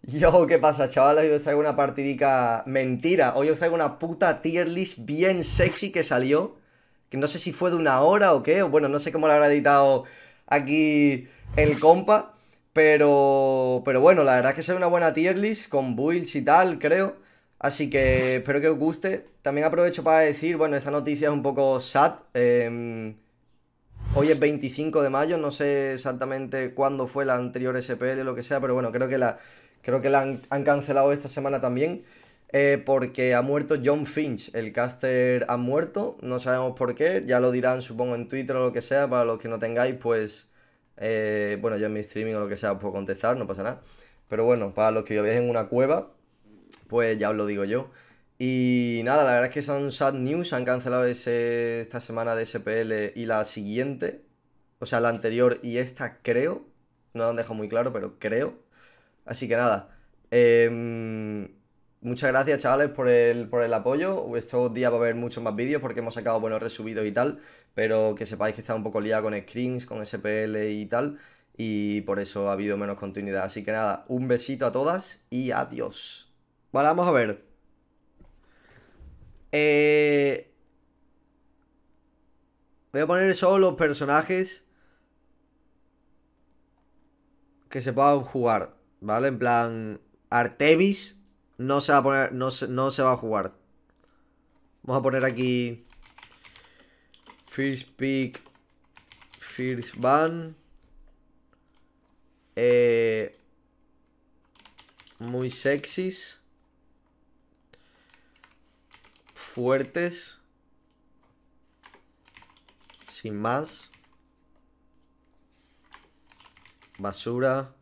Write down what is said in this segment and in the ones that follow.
Yo, ¿qué pasa, chavales? Hoy os traigo una partidica mentira. Hoy os traigo una puta tier list bien sexy que salió. Que no sé si fue de una hora o qué. bueno, no sé cómo la habrá editado aquí el compa. Pero, pero bueno, la verdad es que es una buena tier list con builds y tal, creo. Así que espero que os guste. También aprovecho para decir, bueno, esta noticia es un poco sad. Em, hoy es 25 de mayo, no sé exactamente cuándo fue la anterior SPL o lo que sea, pero bueno, creo que la, Creo que la han, cancelado esta semana también. Eh, porque ha muerto John Finch, el caster ha muerto, no sabemos por qué, ya lo dirán supongo en Twitter o lo que sea, para los que no tengáis pues, eh, bueno yo en mi streaming o lo que sea os puedo contestar, no pasa nada, pero bueno, para los que lo en una cueva, pues ya os lo digo yo. Y nada, la verdad es que son sad news, han cancelado ese, esta semana de SPL y la siguiente, o sea la anterior y esta creo, no la han dejado muy claro, pero creo. Así que nada. Em, muchas gracias, chavales, por el, apoyo. Estos días va a haber muchos más vídeos porque hemos sacado buenos resubidos y tal. Pero que sepáis que está un poco liado con screens, con SPL y tal. Y por eso ha habido menos continuidad. Así que nada, un besito a todas y adiós. Vale, vamos a ver. Eh, voy a poner solo los personajes que se puedan jugar. ¿Vale? En plan, Artemis no se va a poner, no se, no se va a jugar. Vamos a poner aquí First Pick, First Ban. Eh, muy sexys. Fuertes. Sin más. Basura.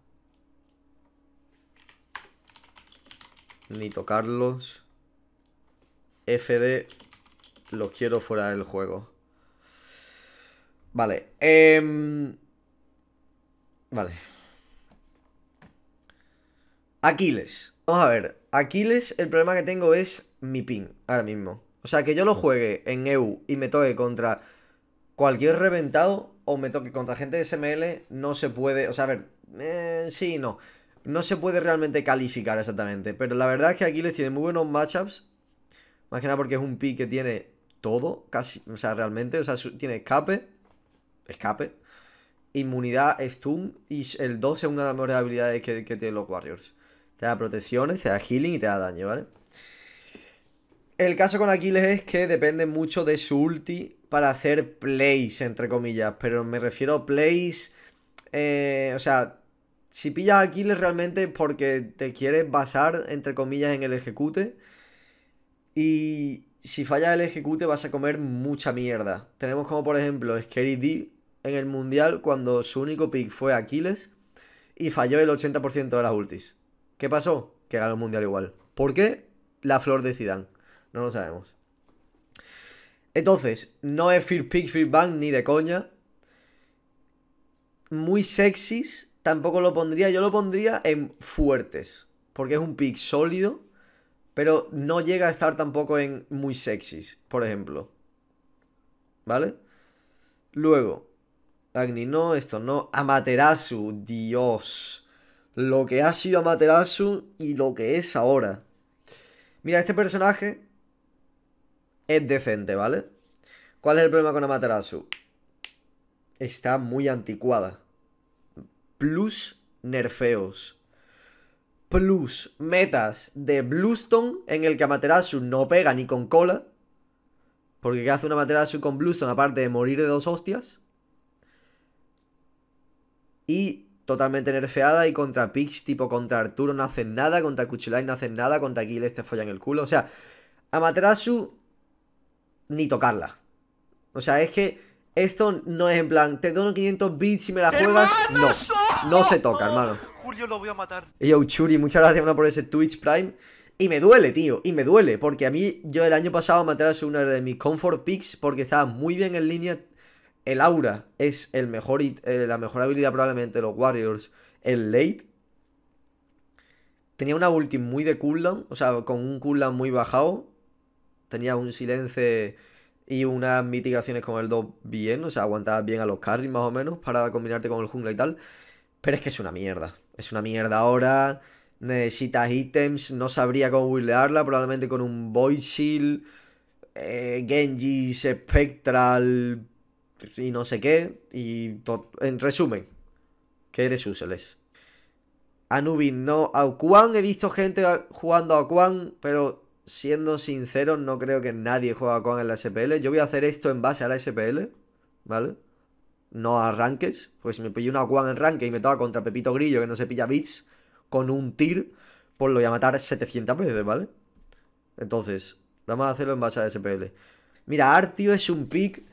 Ni tocarlos. FD. Lo quiero fuera del juego. Vale. Em, vale. Aquiles. Vamos a ver. Aquiles, el problema que tengo es mi pin ahora mismo. O sea, que yo lo juegue en EU y me toque contra cualquier reventado o me toque contra gente de SML, no se puede. O sea, a ver, eh, sí y no. No se puede realmente calificar exactamente. Pero la verdad es que Aquiles tiene muy buenos matchups. Más que nada porque es un pick que tiene todo, casi. O sea, realmente. O sea, tiene escape. Escape. Inmunidad, stun. Y el 2 es una de las mejores habilidades que, que tienen los Warriors. Te da protecciones, te da healing y te da daño, ¿vale? El caso con Aquiles es que depende mucho de su ulti para hacer plays, entre comillas. Pero me refiero a plays. Eh, o sea, si pillas Aquiles realmente porque te quieres basar, entre comillas, en el ejecute. Y si fallas el ejecute vas a comer mucha mierda. Tenemos como por ejemplo Scary D en el Mundial cuando su único pick fue Aquiles y falló el 80% de las ultis. ¿Qué pasó? Que ganó el Mundial igual. ¿Por qué? La flor de Zidane. No lo sabemos. Entonces, no es Fear Pick, Fear Bang ni de coña. Muy sexys, tampoco lo pondría, yo lo pondría en fuertes, porque es un pick sólido, pero no llega a estar tampoco en muy sexys, por ejemplo. ¿Vale? Luego, Agni no, esto no, Amaterasu, Dios. Lo que ha sido Amaterasu y lo que es ahora. Mira, este personaje es decente, ¿vale? ¿Cuál es el problema con Amaterasu? Está muy anticuada plus nerfeos, plus metas de Bluestone en el que Amaterasu no pega ni con cola. Porque ¿qué hace una Amaterasu con Bluestone aparte de morir de dos hostias? Y totalmente nerfeada y contra Pix, tipo contra Arturo no hacen nada, contra Cuchulain no hacen nada, contra Aquiles te follan el culo. O sea, Amaterasu ni tocarla. O sea, es que esto no es en plan, te dono 500 bits y me la juegas. No. No se toca, oh, hermano. Julio lo voy a matar. Y yo, Churi, muchas gracias por ese Twitch Prime. Y me duele, tío, y me duele, porque a mí yo el año pasado maté a una de mis comfort picks porque estaba muy bien en línea. El aura es el mejor, eh, la mejor habilidad probablemente de los Warriors El late. Tenía una ulti muy de cooldown, o sea, con un cooldown muy bajado. Tenía un silencio y unas mitigaciones con el 2 bien, o sea, aguantaba bien a los carries más o menos para combinarte con el jungla y tal. Pero es que es una mierda. Es una mierda ahora. Necesitas ítems. No sabría cómo buildearla. Probablemente con un Void Shield. Eh, Genji, Spectral. Y no sé qué. Y en resumen. Que eres useless. Anubis no. Aquan, he visto gente jugando a Aquan. Pero siendo sincero no creo que nadie juegue a Aquan en la SPL. Yo voy a hacer esto en base a la SPL. ¿Vale? no arranques pues si me pillo una one en ranque y me toca contra Pepito Grillo que no se pilla bits con un tir, pues lo voy a matar 700 veces, ¿vale? Entonces, vamos a hacerlo en base a SPL. Mira, Artio es un pick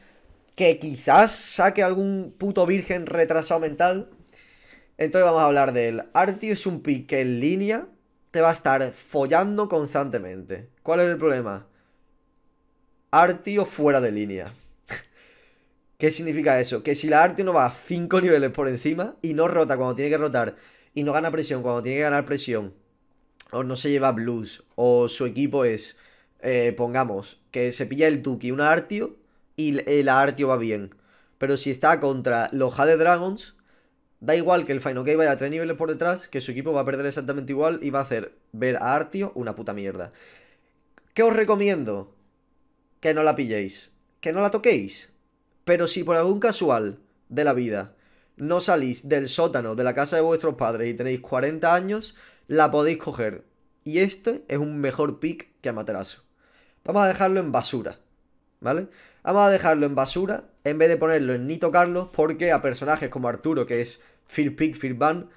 que quizás saque algún puto virgen retrasado mental. Entonces vamos a hablar de él. Artio es un pick que en línea te va a estar follando constantemente. ¿Cuál es el problema? Artio fuera de línea. ¿Qué significa eso? Que si la Artio no va 5 niveles por encima y no rota cuando tiene que rotar y no gana presión cuando tiene que ganar presión o no se lleva blues o su equipo es, eh, pongamos, que se pilla el Tuki, una Artio y eh, la Artio va bien. Pero si está contra los Jade Dragons, da igual que el Final Game vaya a 3 niveles por detrás, que su equipo va a perder exactamente igual y va a hacer ver a Artio una puta mierda. ¿Qué os recomiendo? Que no la pilléis. Que no la toquéis pero si por algún casual de la vida no salís del sótano de la casa de vuestros padres y tenéis 40 años, la podéis coger. Y este es un mejor pick que Amaterasu. Vamos a dejarlo en basura, ¿vale? Vamos a dejarlo en basura en vez de ponerlo en Nito Carlos porque a personajes como Arturo, que es Fear Pick, Fear Ban,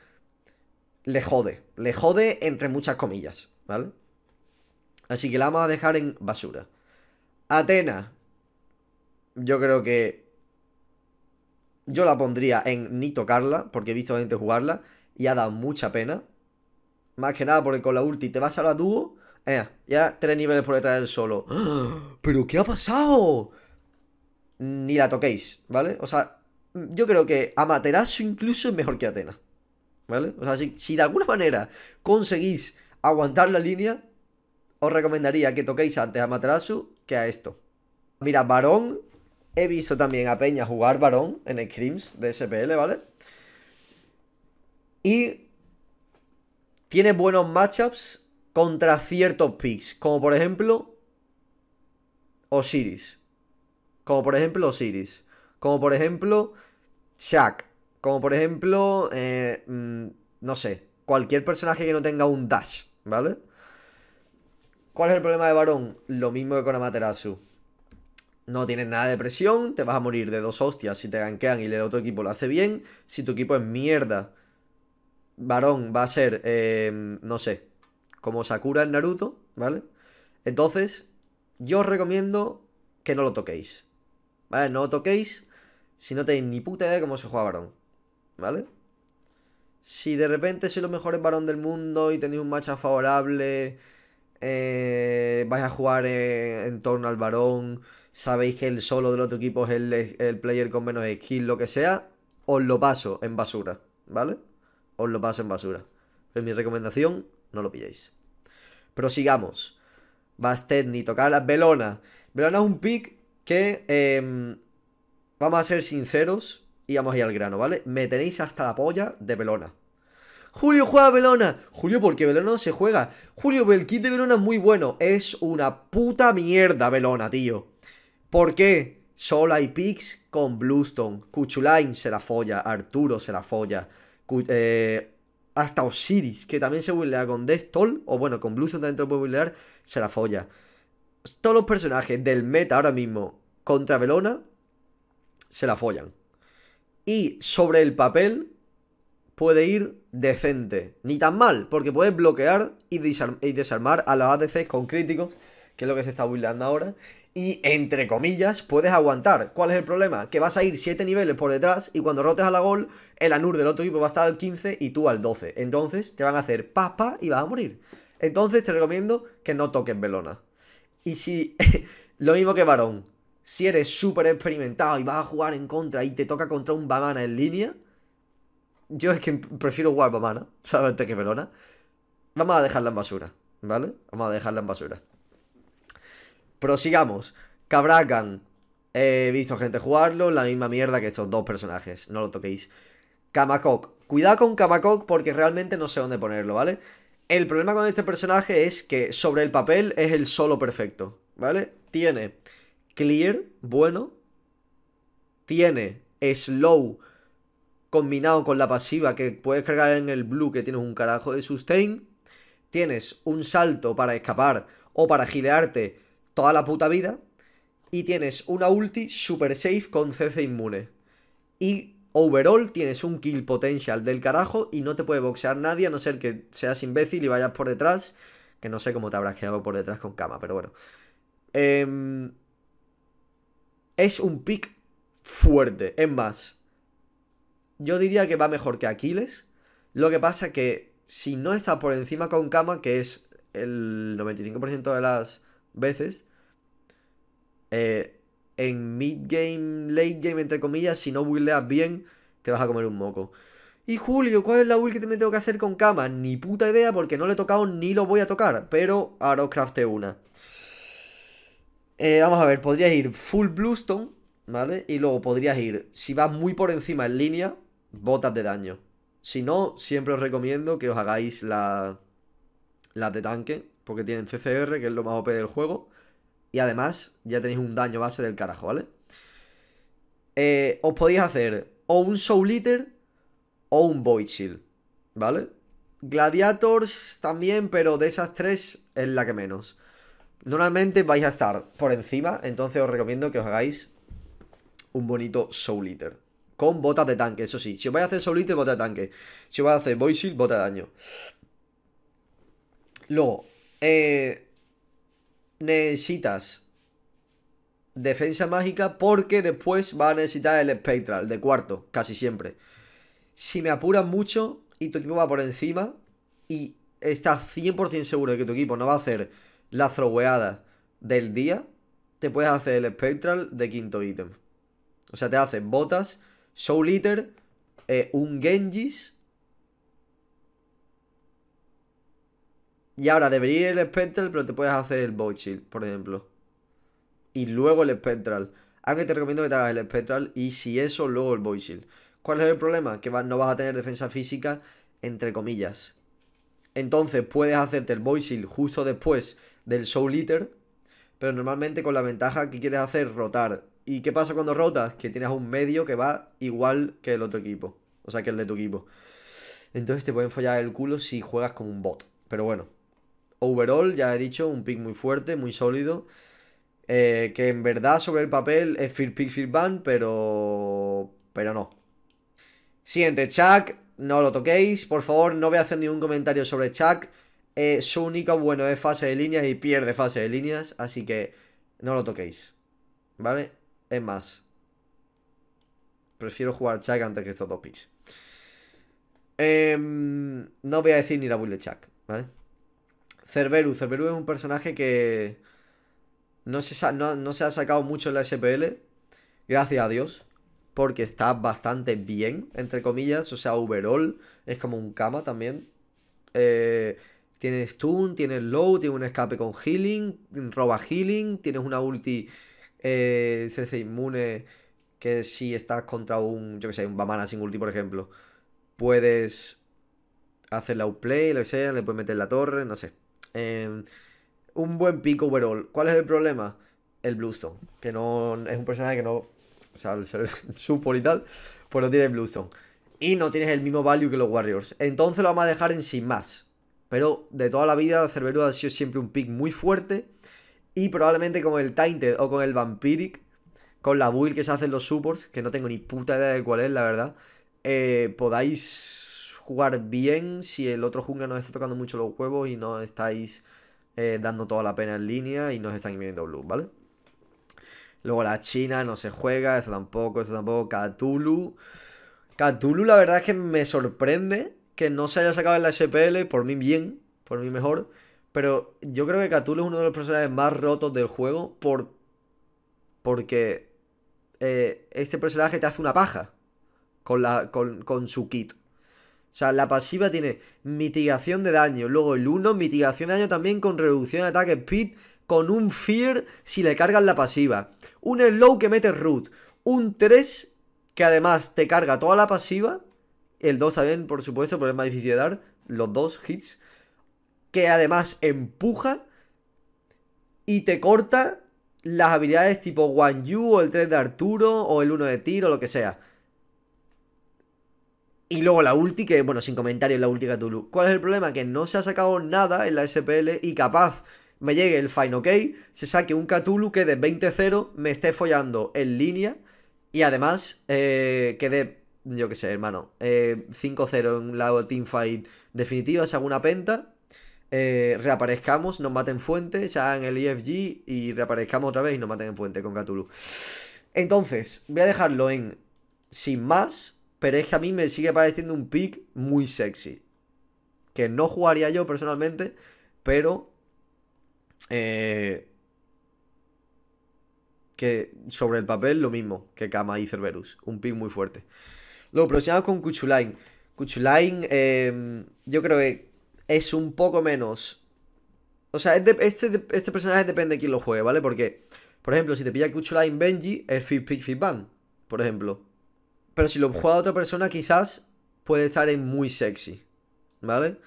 le jode. Le jode entre muchas comillas, ¿vale? Así que la vamos a dejar en basura. Atena, yo creo que yo la pondría en ni tocarla, porque he visto gente jugarla y ha dado mucha pena. Más que nada porque con la ulti te vas a la dúo, eh, ya tres niveles por detrás del solo. ¿Pero qué ha pasado? Ni la toquéis, ¿vale? O sea, yo creo que Amaterasu incluso es mejor que Atena, ¿vale? O sea, si, si de alguna manera conseguís aguantar la línea, os recomendaría que toquéis antes a Amaterasu que a esto. Mira, Varón He visto también a Peña jugar varón en el de SPL, ¿vale? Y tiene buenos matchups contra ciertos picks, como por ejemplo Osiris. Como por ejemplo Osiris. Como por ejemplo Shaq. Como por ejemplo, eh, mm, no sé, cualquier personaje que no tenga un dash, ¿vale? ¿Cuál es el problema de varón? Lo mismo que con Amaterasu no tienes nada de presión, te vas a morir de dos hostias si te gankean y el otro equipo lo hace bien. Si tu equipo es mierda, varón va a ser, eh, no sé, como Sakura en Naruto, ¿vale? Entonces, yo os recomiendo que no lo toquéis, ¿vale? No lo toquéis si no tenéis ni puta idea de cómo se juega varón, ¿vale? Si de repente sois los mejores varón del mundo y tenéis un match favorable, eh, vais a jugar en torno al varón sabéis que el solo del otro equipo es el, player con menos skill, lo que sea, os lo paso en basura, ¿vale? Os lo paso en basura. Es mi recomendación, no lo pilléis. Prosigamos. ni tocar las Velona. Belona es un pick que, em, vamos a ser sinceros y vamos a al grano, ¿vale? Me tenéis hasta la polla de Belona Julio juega Belona Julio, porque Belona no se juega. Julio, el kit de Belona es muy bueno. Es una puta mierda Velona, tío. ¿Por qué? Solo hay con Bluestone. Cuchulain se la folla. Arturo se la folla. Eh, hasta Osiris, que también se builea con Death Toll. O bueno, con Bluestone también te puede buildear. Se la folla. Todos los personajes del meta ahora mismo contra Belona se la follan. Y sobre el papel puede ir decente. Ni tan mal, porque puedes bloquear y, desarmar a los ADC con críticos que es lo que se está burlando ahora, y entre comillas puedes aguantar. ¿Cuál es el problema? Que vas a ir 7 niveles por detrás y cuando rotes a la gol, el Anur del otro equipo va a estar al 15 y tú al 12. Entonces te van a hacer pa pa y vas a morir. Entonces te recomiendo que no toques velona. Y si lo mismo que Varón, si eres súper experimentado y vas a jugar en contra y te toca contra un Bamana en línea, yo es que prefiero jugar Bamana, solamente que Belona. Vamos a dejarla en basura, ¿vale? Vamos a dejarla en basura. Prosigamos. Cabragan. He visto gente jugarlo, la misma mierda que estos dos personajes, no lo toquéis. Kamakok. Cuidado con Kamakok porque realmente no sé dónde ponerlo, ¿vale? El problema con este personaje es que sobre el papel es el solo perfecto, ¿vale? Tiene clear, bueno. Tiene slow combinado con la pasiva que puedes cargar en el blue que tienes un carajo de sustain. Tienes un salto para escapar o para gilearte toda la puta vida. Y tienes una ulti super safe con CC inmune. Y overall tienes un kill potential del carajo y no te puede boxear nadie a no ser que seas imbécil y vayas por detrás. Que no sé cómo te habrás quedado por detrás con cama, pero bueno. Em, es un pick fuerte. Es más, yo diría que va mejor que Aquiles. Lo que pasa que si no está por encima con cama, que es el 95% de las veces. Eh, en mid game, late game, entre comillas, si no buildeas bien, te vas a comer un moco. Y Julio, ¿cuál es la build que me tengo que hacer con cama? Ni puta idea porque no le he tocado ni lo voy a tocar. Pero ahora os crafté una. Eh, vamos a ver, podrías ir full bluestone, ¿vale? Y luego podrías ir, si vas muy por encima en línea, botas de daño. Si no, siempre os recomiendo que os hagáis la, la de tanque, porque tienen CCR, que es lo más OP del juego. Y además, ya tenéis un daño base del carajo, ¿vale? Eh, os podéis hacer o un Soul Eater o un Void Shield, ¿vale? Gladiators también, pero de esas tres es la que menos. Normalmente vais a estar por encima, entonces os recomiendo que os hagáis un bonito Soul Eater. Con botas de tanque, eso sí. Si os vais a hacer Soul Eater, bota de tanque. Si os vais a hacer Void Shield, bota de daño. Luego, eh, necesitas defensa mágica porque después va a necesitar el espectral de cuarto, casi siempre. Si me apuras mucho y tu equipo va por encima y estás 100% seguro de que tu equipo no va a hacer la throweada del día, te puedes hacer el espectral de quinto ítem. O sea, te hacen botas, soul eater, eh, un Genjis Y ahora debería ir el Spectral, pero te puedes hacer el Bow por ejemplo. Y luego el Spectral. Aunque te recomiendo que te hagas el Spectral y si eso, luego el Bow ¿Cuál es el problema? Que no vas a tener defensa física, entre comillas. Entonces puedes hacerte el Boy justo después del Soul Eater, pero normalmente con la ventaja que quieres hacer rotar. ¿Y qué pasa cuando rotas? Que tienes un medio que va igual que el otro equipo, o sea, que el de tu equipo. Entonces te pueden follar el culo si juegas con un bot, pero bueno overall, ya he dicho, un pick muy fuerte, muy sólido. Eh, que en verdad sobre el papel es Fear Pick, Fear Ban, pero. Pero no. Siguiente, Chuck. No lo toquéis, por favor, no voy a hacer ningún comentario sobre Chuck. Eh, su único bueno es fase de líneas y pierde fase de líneas, así que no lo toquéis. ¿Vale? Es más. Prefiero jugar Chuck antes que estos dos picks. Em, no voy a decir ni la build de Chuck, ¿vale? Cerberus. Cerberus es un personaje que no se, no, se ha sacado mucho en la SPL. Gracias a Dios. Porque está bastante bien, entre comillas. O sea, overall es como un Kama también. Eh, tienes stun, tiene low, tiene un escape con healing, roba healing, tienes una ulti eh, CC inmune que si estás contra un, yo que sé, un Bamana sin ulti, por ejemplo, puedes hacer la outplay, lo que sea, le puedes meter la torre, no sé. Em, un buen pick overall. ¿Cuál es el problema? El Bluestone. Que no es un personaje que no. O sea, el ser y tal. Pues no tiene Bluestone. Y no tienes el mismo value que los Warriors. Entonces lo vamos a dejar en sin más. Pero de toda la vida, Cerberus ha sido siempre un pick muy fuerte. Y probablemente con el Tainted o con el Vampiric. Con la build que se hacen los supports. Que no tengo ni puta idea de cuál es, la verdad. Eh, podáis jugar bien si el otro jungla no está tocando mucho los huevos y no estáis eh, dando toda la pena en línea y nos están viendo blue, ¿vale? Luego la China no se juega, eso tampoco, esto tampoco. Cthulhu. Cthulhu la verdad es que me sorprende que no se haya sacado en la SPL, por mí bien, por mí mejor. Pero yo creo que Cthulhu es uno de los personajes más rotos del juego por... porque eh, este personaje te hace una paja con, la, con, con su kit. O sea, la pasiva tiene mitigación de daño. Luego el 1, mitigación de daño también con reducción de ataque speed. Con un fear si le cargas la pasiva. Un slow que mete root. Un 3 que además te carga toda la pasiva. El 2 también, por supuesto, porque es más difícil de dar. Los dos hits. Que además empuja. Y te corta las habilidades tipo Guan Yu o el 3 de Arturo o el 1 de tiro, lo que sea. Y luego la ulti, que bueno, sin comentarios, la ulti Cthulhu. ¿Cuál es el problema? Que no se ha sacado nada en la SPL y capaz me llegue el Fine OK, se saque un Cthulhu que de 20-0 me esté follando en línea y además eh, que yo qué sé, hermano, 5-0 eh, en la teamfight definitiva, se haga una penta, eh, reaparezcamos, nos maten fuente, se hagan el EFG y reaparezcamos otra vez y nos maten en fuente con Cthulhu. Entonces, voy a dejarlo en sin más. Pero es que a mí me sigue pareciendo un pick muy sexy. Que no jugaría yo personalmente, pero... Eh, que sobre el papel lo mismo que Kama y Cerberus. Un pick muy fuerte. Luego, vamos con Cuchulain Cuchulain, eh, yo creo que es un poco menos. O sea, este, este, personaje depende de quién lo juegue, ¿vale? Porque, por ejemplo, si te pilla Cuchulain Benji, es fit pick, fit ban, por ejemplo. Pero si lo juega otra persona, quizás puede estar en muy sexy. ¿Vale?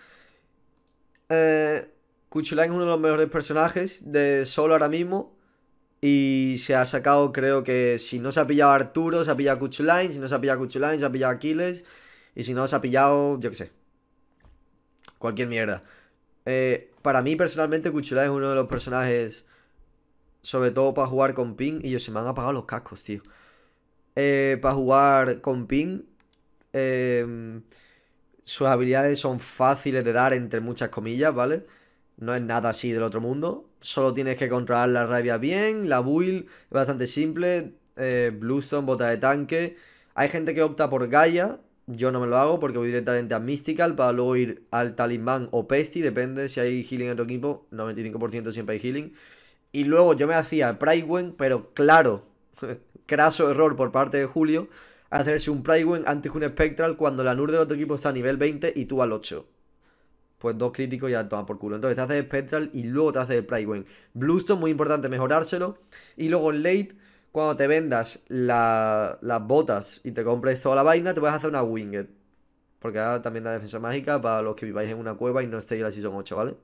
Cuchulain eh, es uno de los mejores personajes de solo ahora mismo. Y se ha sacado, creo que si no se ha pillado Arturo, se ha pillado Cuchulain Si no se ha pillado Cuchulain, se ha pillado Aquiles. Y si no se ha pillado, yo qué sé. Cualquier mierda. Eh, para mí, personalmente, Cuchulain es uno de los personajes. Sobre todo para jugar con Ping. Y yo se me han apagado los cascos, tío. Eh, para jugar con ping. Eh, sus habilidades son fáciles de dar, entre muchas comillas, ¿vale? No es nada así del otro mundo. Solo tienes que controlar la rabia bien. La build es bastante simple. Blue eh, Bluestone, bota de tanque. Hay gente que opta por Gaia. Yo no me lo hago porque voy directamente a Mystical para luego ir al Talismán o pesti Depende si hay healing en otro equipo. 95% siempre hay healing. Y luego yo me hacía Pridewen, pero claro. craso error por parte de Julio hacerse un Prywin antes que un Spectral cuando la NUR del otro equipo está a nivel 20 y tú al 8. Pues dos críticos ya toma por culo. Entonces te haces Spectral y luego te haces el Prywin. Bluestone, muy importante mejorárselo. Y luego en late, cuando te vendas las botas y te compres toda la vaina, te vas a hacer una Winged. Porque ahora también da defensa mágica para los que viváis en una cueva y no estéis en la Season 8, ¿vale?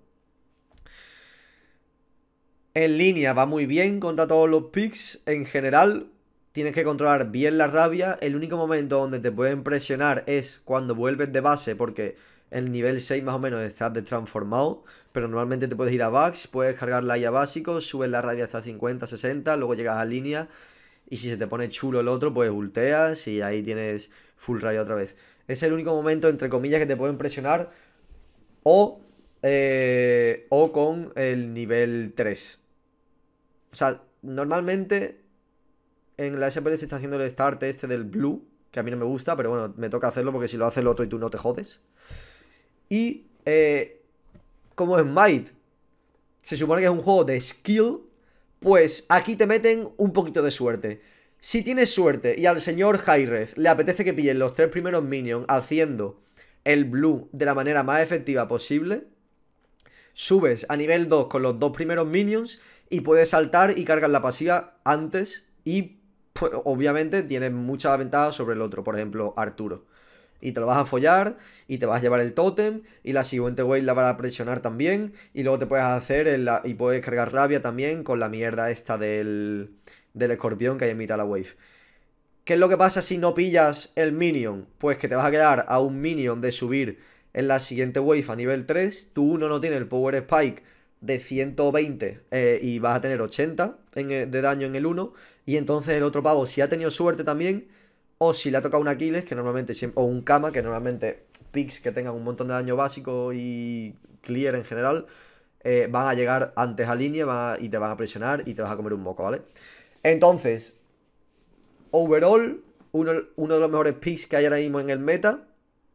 En línea va muy bien contra todos los picks en general tienes que controlar bien la rabia. El único momento donde te pueden presionar es cuando vuelves de base, porque el nivel 6 más o menos estás transformado Pero normalmente te puedes ir a Bugs. puedes cargar la IA básico, subes la rabia hasta 50, 60, luego llegas a línea. Y si se te pone chulo el otro, pues ulteas y ahí tienes full rabia otra vez. Es el único momento, entre comillas, que te pueden presionar. O, eh, o con el nivel 3. O sea, normalmente en la SPL se está haciendo el start este del blue, que a mí no me gusta, pero bueno, me toca hacerlo porque si lo hace el otro y tú no te jodes. Y eh, como es Might se supone que es un juego de skill, pues aquí te meten un poquito de suerte. Si tienes suerte y al señor Jairez le apetece que pille los tres primeros minions haciendo el blue de la manera más efectiva posible, subes a nivel 2 con los dos primeros minions y puedes saltar y cargar la pasiva antes y pues, obviamente tienes muchas ventaja sobre el otro, por ejemplo, Arturo. Y te lo vas a follar, y te vas a llevar el tótem, y la siguiente wave la vas a presionar también, y luego te puedes hacer el, y puedes cargar rabia también con la mierda esta del, escorpión que hay en mitad de la wave. ¿Qué es lo que pasa si no pillas el minion? Pues que te vas a quedar a un minion de subir en la siguiente wave a nivel 3, Tú uno no tiene el power spike de 120 eh, y vas a tener 80 en, de daño en el 1. Y entonces el otro pavo, si ha tenido suerte también, o si le ha tocado un Aquiles, que normalmente o un Kama, que normalmente picks que tengan un montón de daño básico y clear en general, eh, van a llegar antes a línea va, y te van a presionar y te vas a comer un moco, ¿vale? Entonces, overall, uno, uno de los mejores picks que hay ahora mismo en el meta.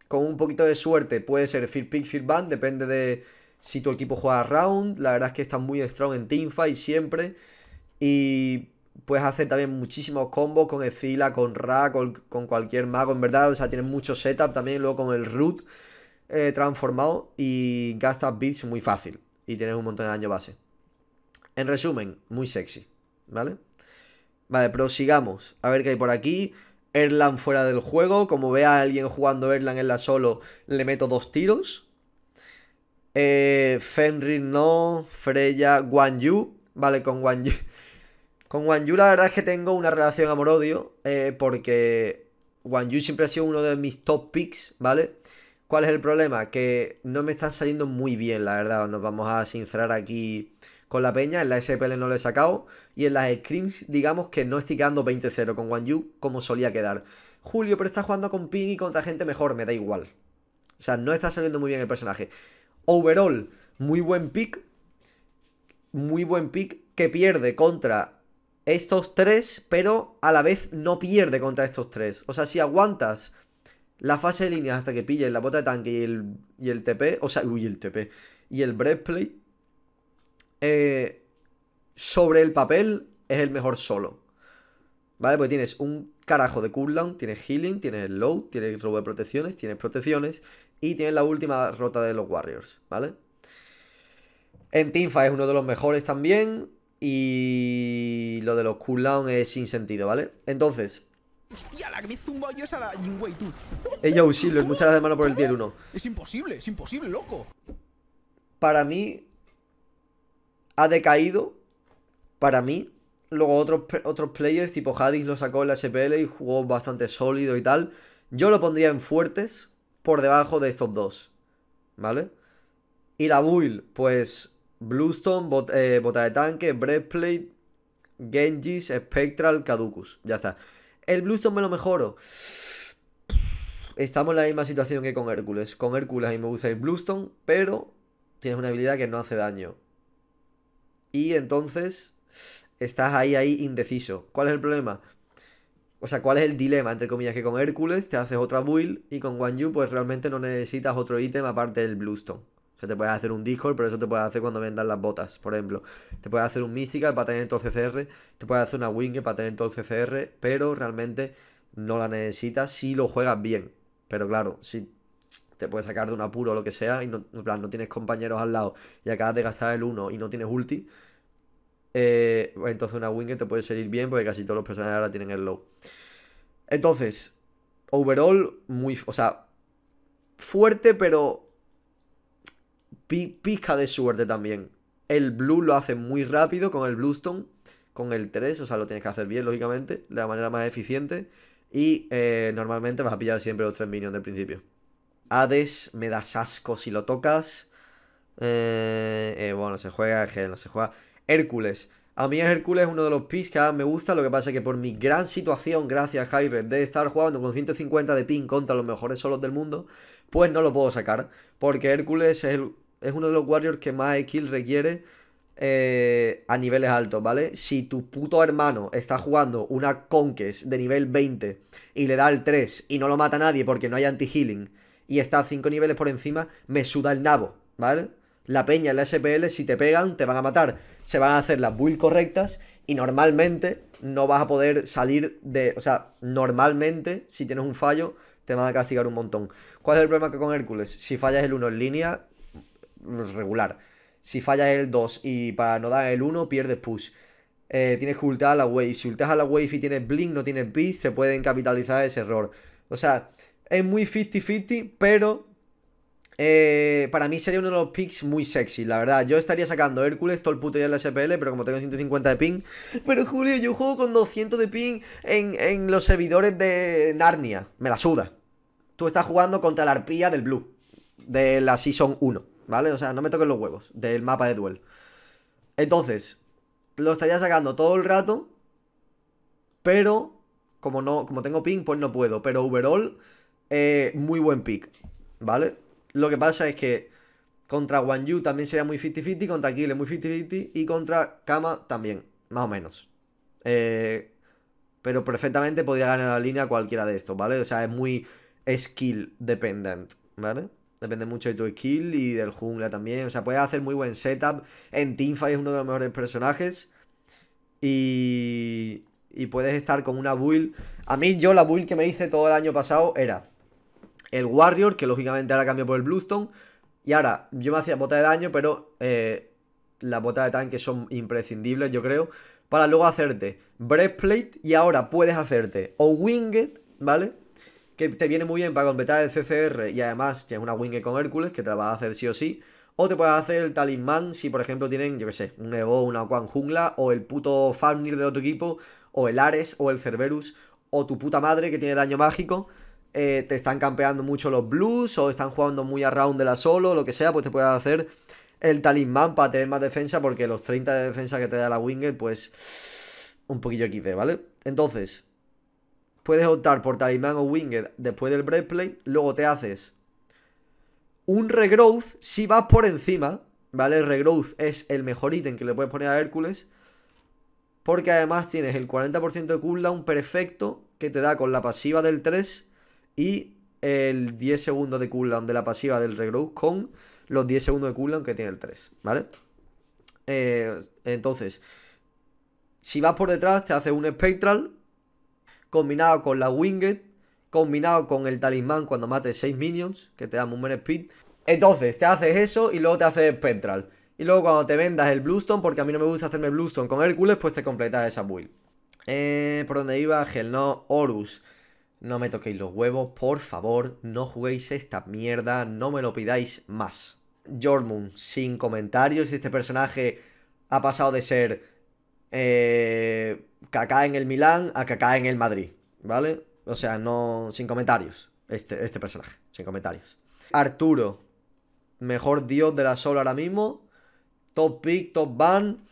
Con un poquito de suerte puede ser Fear Pick, Fear Ban, depende de si tu equipo juega round, la verdad es que estás muy strong en teamfight siempre. Y puedes hacer también muchísimos combos con Ezila, con Ra, con, cualquier mago, en verdad. O sea, tienes mucho setup también, luego con el root eh, transformado y gastas bits muy fácil. Y tienes un montón de daño base. En resumen, muy sexy, ¿vale? Vale, prosigamos. A ver qué hay por aquí. Erlan fuera del juego. Como vea a alguien jugando Erlan en la solo, le meto dos tiros. Eh, Fenrir no, Freya, Guan Yu, vale, con Guan Yu. Con Guan Yu la verdad es que tengo una relación amor-odio, eh, porque Guan Yu siempre ha sido uno de mis top picks, ¿vale? ¿Cuál es el problema? Que no me están saliendo muy bien, la verdad, nos vamos a sincerar aquí con la peña, en la SPL no le he sacado, y en las scrims digamos que no estoy quedando 20-0 con Guan Yu como solía quedar. Julio, pero está jugando con Ping y contra gente mejor, me da igual. O sea, no está saliendo muy bien el personaje. Overall, muy buen pick. Muy buen pick que pierde contra estos tres, pero a la vez no pierde contra estos tres. O sea, si aguantas la fase de línea hasta que pilles la bota de tanque y el, TP, o sea, uy, el TP, y el breastplate, eh, sobre el papel es el mejor solo. ¿Vale? Porque tienes un carajo de cooldown, tienes healing, tienes load, tienes robo de protecciones, tienes protecciones, y tienen la última rota de los Warriors, ¿vale? En tinfa es uno de los mejores también. Y lo de los cooldown es sin sentido, ¿vale? Entonces. Hostia, la que me es la Ella por el tier 1. Es imposible, es imposible, loco. Para mí. Ha decaído. Para mí. Luego otros, otros players, tipo Hadis, lo sacó en la SPL y jugó bastante sólido y tal. Yo lo pondría en fuertes por debajo de estos dos, ¿vale? Y la build, pues Bluestone, eh, Bota de Tanque, Breastplate, Genjis, Spectral, Caducus. Ya está. El Bluestone me lo mejoro. Estamos en la misma situación que con Hércules. Con Hércules a mí me gusta el Bluestone, pero tienes una habilidad que no hace daño. Y entonces estás ahí, ahí indeciso. ¿Cuál es el problema? O sea, ¿cuál es el dilema? Entre comillas, que con Hércules te haces otra build y con Guan pues realmente no necesitas otro ítem aparte del Bluestone. O sea, te puedes hacer un Discord, pero eso te puedes hacer cuando vendas las botas, por ejemplo. Te puedes hacer un Mystical para tener todo el CCR, te puedes hacer una Wing para tener todo el CCR, pero realmente no la necesitas si lo juegas bien. Pero claro, si te puedes sacar de un apuro o lo que sea y no, no tienes compañeros al lado y acabas de gastar el 1 y no tienes ulti, eh, pues entonces una wing que te puede salir bien porque casi todos los personajes ahora tienen el low. Entonces, overall, muy, o sea, fuerte, pero pizca de suerte también. El blue lo hace muy rápido con el bluestone, con el 3, o sea, lo tienes que hacer bien, lógicamente, de la manera más eficiente. Y eh, normalmente vas a pillar siempre los 3 minions del principio. Hades, me das asco si lo tocas. Eh, bueno, se juega, que no se juega. Hércules. A mí Hércules es uno de los picks que me gusta, lo que pasa es que por mi gran situación, gracias a de estar jugando con 150 de ping contra los mejores solos del mundo, pues no lo puedo sacar, porque Hércules es, uno de los Warriors que más kill requiere eh, a niveles altos, ¿vale? Si tu puto hermano está jugando una Conquest de nivel 20 y le da el 3 y no lo mata nadie porque no hay anti-healing y está a 5 niveles por encima, me suda el nabo, ¿vale? La peña en la SPL, si te pegan, te van a matar. Se van a hacer las build correctas y normalmente no vas a poder salir de... O sea, normalmente, si tienes un fallo, te van a castigar un montón. ¿Cuál es el problema que con Hércules? Si fallas el 1 en línea, pues, regular. Si fallas el 2 y para no dar el 1, pierdes push. Eh, tienes que ultar a la wave. Si ultas a la wave y tienes blink, no tienes beast, te pueden capitalizar ese error. O sea, es muy 50-50, pero eh, para mí sería uno de los picks muy sexy, la verdad. Yo estaría sacando Hércules todo el puto en la SPL, pero como tengo 150 de ping. Pero Julio, yo juego con 200 de ping en, los servidores de Narnia. Me la suda. Tú estás jugando contra la arpía del Blue, de la Season 1, ¿vale? O sea, no me toques los huevos del mapa de duel. Entonces, lo estaría sacando todo el rato, pero como, no, como tengo ping, pues no puedo. Pero overall, eh, muy buen pick, ¿vale? Lo que pasa es que contra Wang también sería muy 50-50, contra es muy 50-50 y contra Kama también, más o menos. Eh, pero perfectamente podría ganar la línea cualquiera de estos, ¿vale? O sea, es muy skill dependent, ¿vale? Depende mucho de tu skill y del jungla también. O sea, puedes hacer muy buen setup. En Teamfight es uno de los mejores personajes. Y, y puedes estar con una build. A mí, yo la build que me hice todo el año pasado era el Warrior, que lógicamente ahora cambió por el Bluestone. Y ahora, yo me hacía bota de daño, pero eh, las botas de tanque son imprescindibles, yo creo. Para luego hacerte Breastplate y ahora puedes hacerte o Winged, ¿vale? Que te viene muy bien para completar el CCR y además tienes una Winged con Hércules que te la a hacer sí o sí. O te puedes hacer el talismán si, por ejemplo, tienen, yo que sé, un Evo, una Quan Jungla, o el puto Farnir de otro equipo, o el Ares, o el Cerberus, o tu puta madre que tiene daño mágico. Eh, te están campeando mucho los blues o están jugando muy a round de la solo, lo que sea, pues te puedes hacer el talismán para tener más defensa porque los 30 de defensa que te da la Winger, pues un poquillo XD, ¿vale? Entonces, puedes optar por talismán o Winger después del breakplay. luego te haces un regrowth si vas por encima, ¿vale? El regrowth es el mejor ítem que le puedes poner a Hércules. Porque además tienes el 40% de cooldown perfecto que te da con la pasiva del 3 y el 10 segundos de cooldown de la pasiva del regrow con los 10 segundos de cooldown que tiene el 3, ¿vale? Eh, entonces, si vas por detrás, te hace un Spectral combinado con la Winged, combinado con el talismán cuando mates 6 minions, que te da un buen speed. Entonces, te haces eso y luego te haces Spectral. Y luego cuando te vendas el Bluestone, porque a mí no me gusta hacerme Bluestone con Hércules, pues te completas esa build. Eh, por donde iba no Horus no me toquéis los huevos, por favor, no juguéis esta mierda, no me lo pidáis más. Jormun, sin comentarios, este personaje ha pasado de ser eh, en el Milán a caca en el Madrid, ¿vale? O sea, no, sin comentarios, este, este personaje, sin comentarios. Arturo, mejor dios de la sola ahora mismo, top pick, top ban,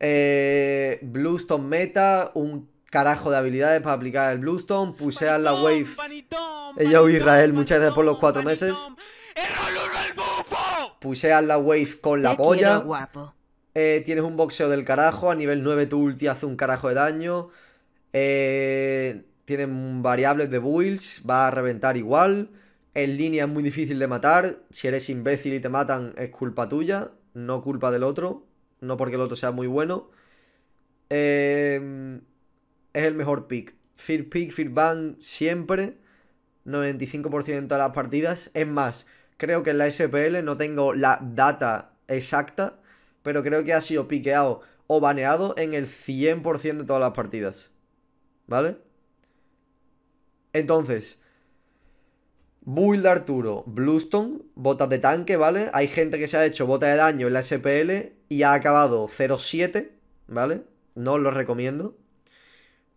eh, blues, top meta, un carajo de habilidades para aplicar el Bluestone. a la wave. Ella o Israel, muchas gracias por los cuatro meses. a la wave con la polla. Eh, tienes un boxeo del carajo. A nivel 9 tu ulti hace un carajo de daño. Eh, tienen variables de builds. Va a reventar igual. En línea es muy difícil de matar. Si eres imbécil y te matan, es culpa tuya. No culpa del otro. No porque el otro sea muy bueno. Eh es el mejor pick. Fear pick, fear ban siempre. 95% de las partidas. Es más, creo que en la SPL no tengo la data exacta, pero creo que ha sido piqueado o baneado en el 100% de todas las partidas. ¿Vale? Entonces, build Arturo, Bluestone, botas de tanque, ¿vale? Hay gente que se ha hecho bota de daño en la SPL y ha acabado 0-7, ¿vale? No os lo recomiendo.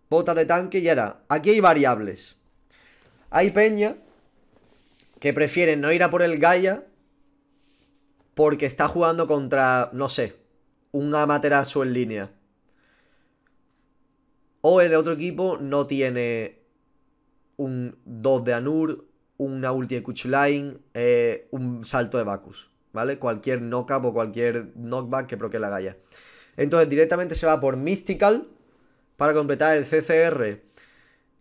Bota de tanque y era, aquí hay variables. Hay peña que prefieren no ir a por el Gaia porque está jugando contra, no sé, un Amaterasu en línea. O el otro equipo no tiene un 2 de Anur, una ulti de Kuchulain, eh, un salto de Bacus, ¿vale? Cualquier up o cualquier knockback que proque la Gaia. Entonces directamente se va por Mystical para completar el CCR,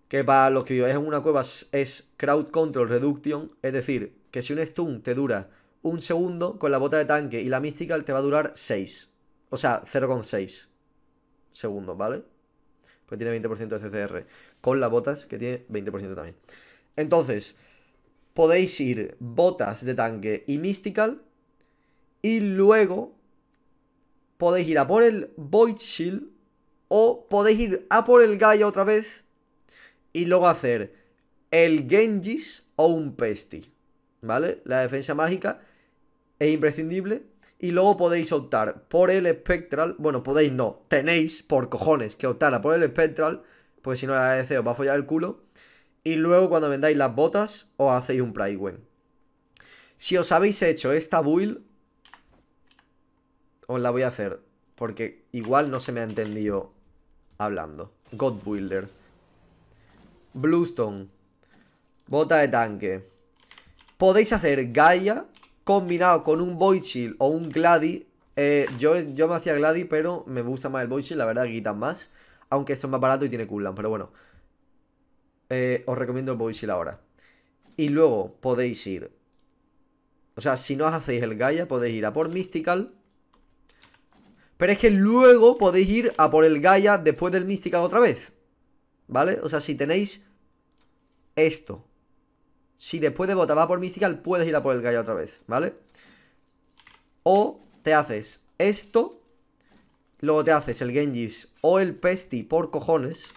que para los que viváis en una cueva es Crowd Control Reduction, es decir, que si un stun te dura un segundo, con la bota de tanque y la Mystical te va a durar 6. O sea, 0,6 segundos, ¿vale? Pues tiene 20% de CCR. Con las botas, que tiene 20% también. Entonces, podéis ir botas de tanque y Mystical. Y luego podéis ir a por el Void Shield o podéis ir a por el Gaia otra vez y luego hacer el Genjis o un Pesti. ¿Vale? La defensa mágica es imprescindible. Y luego podéis optar por el Spectral. Bueno, podéis no. Tenéis por cojones que optar a por el Spectral. Pues si no, la ADC e os va a follar el culo. Y luego cuando vendáis las botas, os hacéis un Prywen. Si os habéis hecho esta build, os la voy a hacer. Porque igual no se me ha entendido hablando. God Builder. Bluestone. Bota de tanque. Podéis hacer Gaia combinado con un Void o un Gladi. Eh, yo, yo me hacía Gladi, pero me gusta más el Void Shield. La verdad que quitan más. Aunque esto es más barato y tiene cooldown. Pero bueno. Eh, os recomiendo el Void Shield ahora. Y luego podéis ir. O sea, si no hacéis el Gaia, podéis ir a por Mystical. Pero es que luego podéis ir a por el Gaia después del Mystical otra vez. ¿Vale? O sea, si tenéis esto. Si después de Bota va por Mystical, puedes ir a por el Gaia otra vez, ¿vale? O te haces esto. Luego te haces el Genjis o el Pesti por cojones.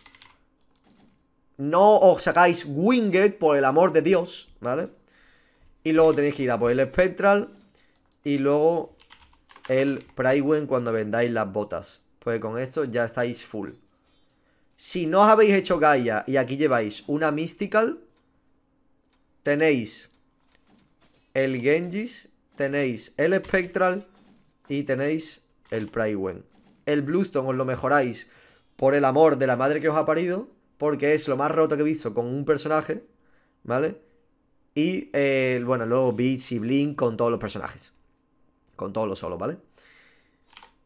No os sacáis Winged, por el amor de Dios, ¿vale? Y luego tenéis que ir a por el Spectral. Y luego el Prywen cuando vendáis las botas. Pues con esto ya estáis full. Si no os habéis hecho Gaia y aquí lleváis una Mystical, tenéis el Genjis, tenéis el Spectral y tenéis el Prywen El Bluestone os lo mejoráis por el amor de la madre que os ha parido, porque es lo más roto que he visto con un personaje, ¿vale? Y, bueno, luego Beats y Blink con todos los personajes con todos los solos, ¿vale?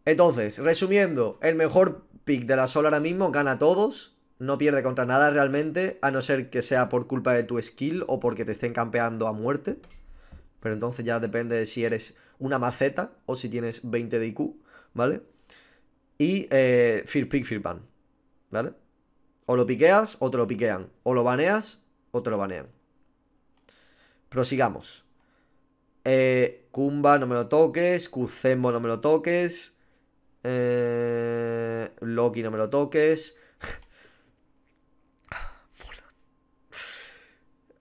Entonces, resumiendo, el mejor pick de la sola ahora mismo gana a todos, no pierde contra nada realmente, a no ser que sea por culpa de tu skill o porque te estén campeando a muerte. Pero entonces ya depende de si eres una maceta o si tienes 20 de IQ, ¿vale? Y eh, Fear Pick, Fear Ban, ¿vale? O lo piqueas o te lo piquean. O lo baneas o te lo banean. Prosigamos. Eh, Kumba, no me lo toques. Kuzembo, no me lo toques. Eh, Loki, no me lo toques.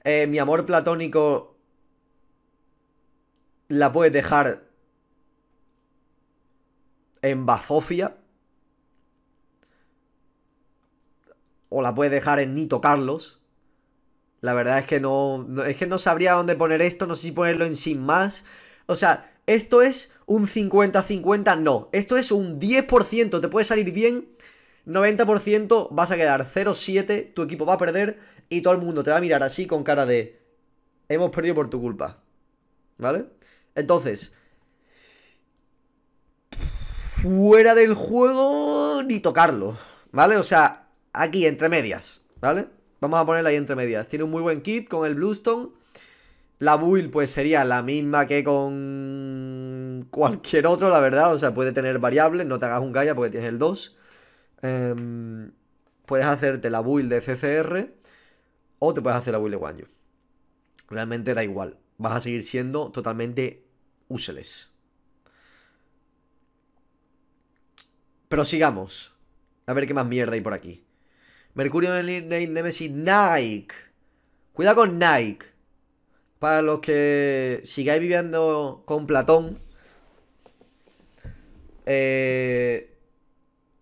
Eh, mi amor platónico. La puedes dejar. En Bazofia. O la puedes dejar en Nito Carlos. La verdad es que no, no, es que no sabría dónde poner esto. No sé si ponerlo en sin más. O sea, esto es un 50-50, no. Esto es un 10%, te puede salir bien. 90% vas a quedar 0-7, tu equipo va a perder y todo el mundo te va a mirar así con cara de hemos perdido por tu culpa. ¿Vale? Entonces, fuera del juego ni tocarlo, ¿vale? O sea, aquí entre medias, ¿vale? Vamos a ponerla ahí entre medias. Tiene un muy buen kit con el Bluestone la build pues sería la misma que con cualquier otro, la verdad. O sea, puede tener variables, no te hagas un Gaia porque tienes el 2. Em, puedes hacerte la build de CCR o te puedes hacer la build de Wanyu. Realmente da igual. Vas a seguir siendo totalmente useless. Pero sigamos. A ver qué más mierda hay por aquí. Mercurio Nemesis Nike. Cuidado con Nike. Para los que sigáis viviendo con Platón, eh,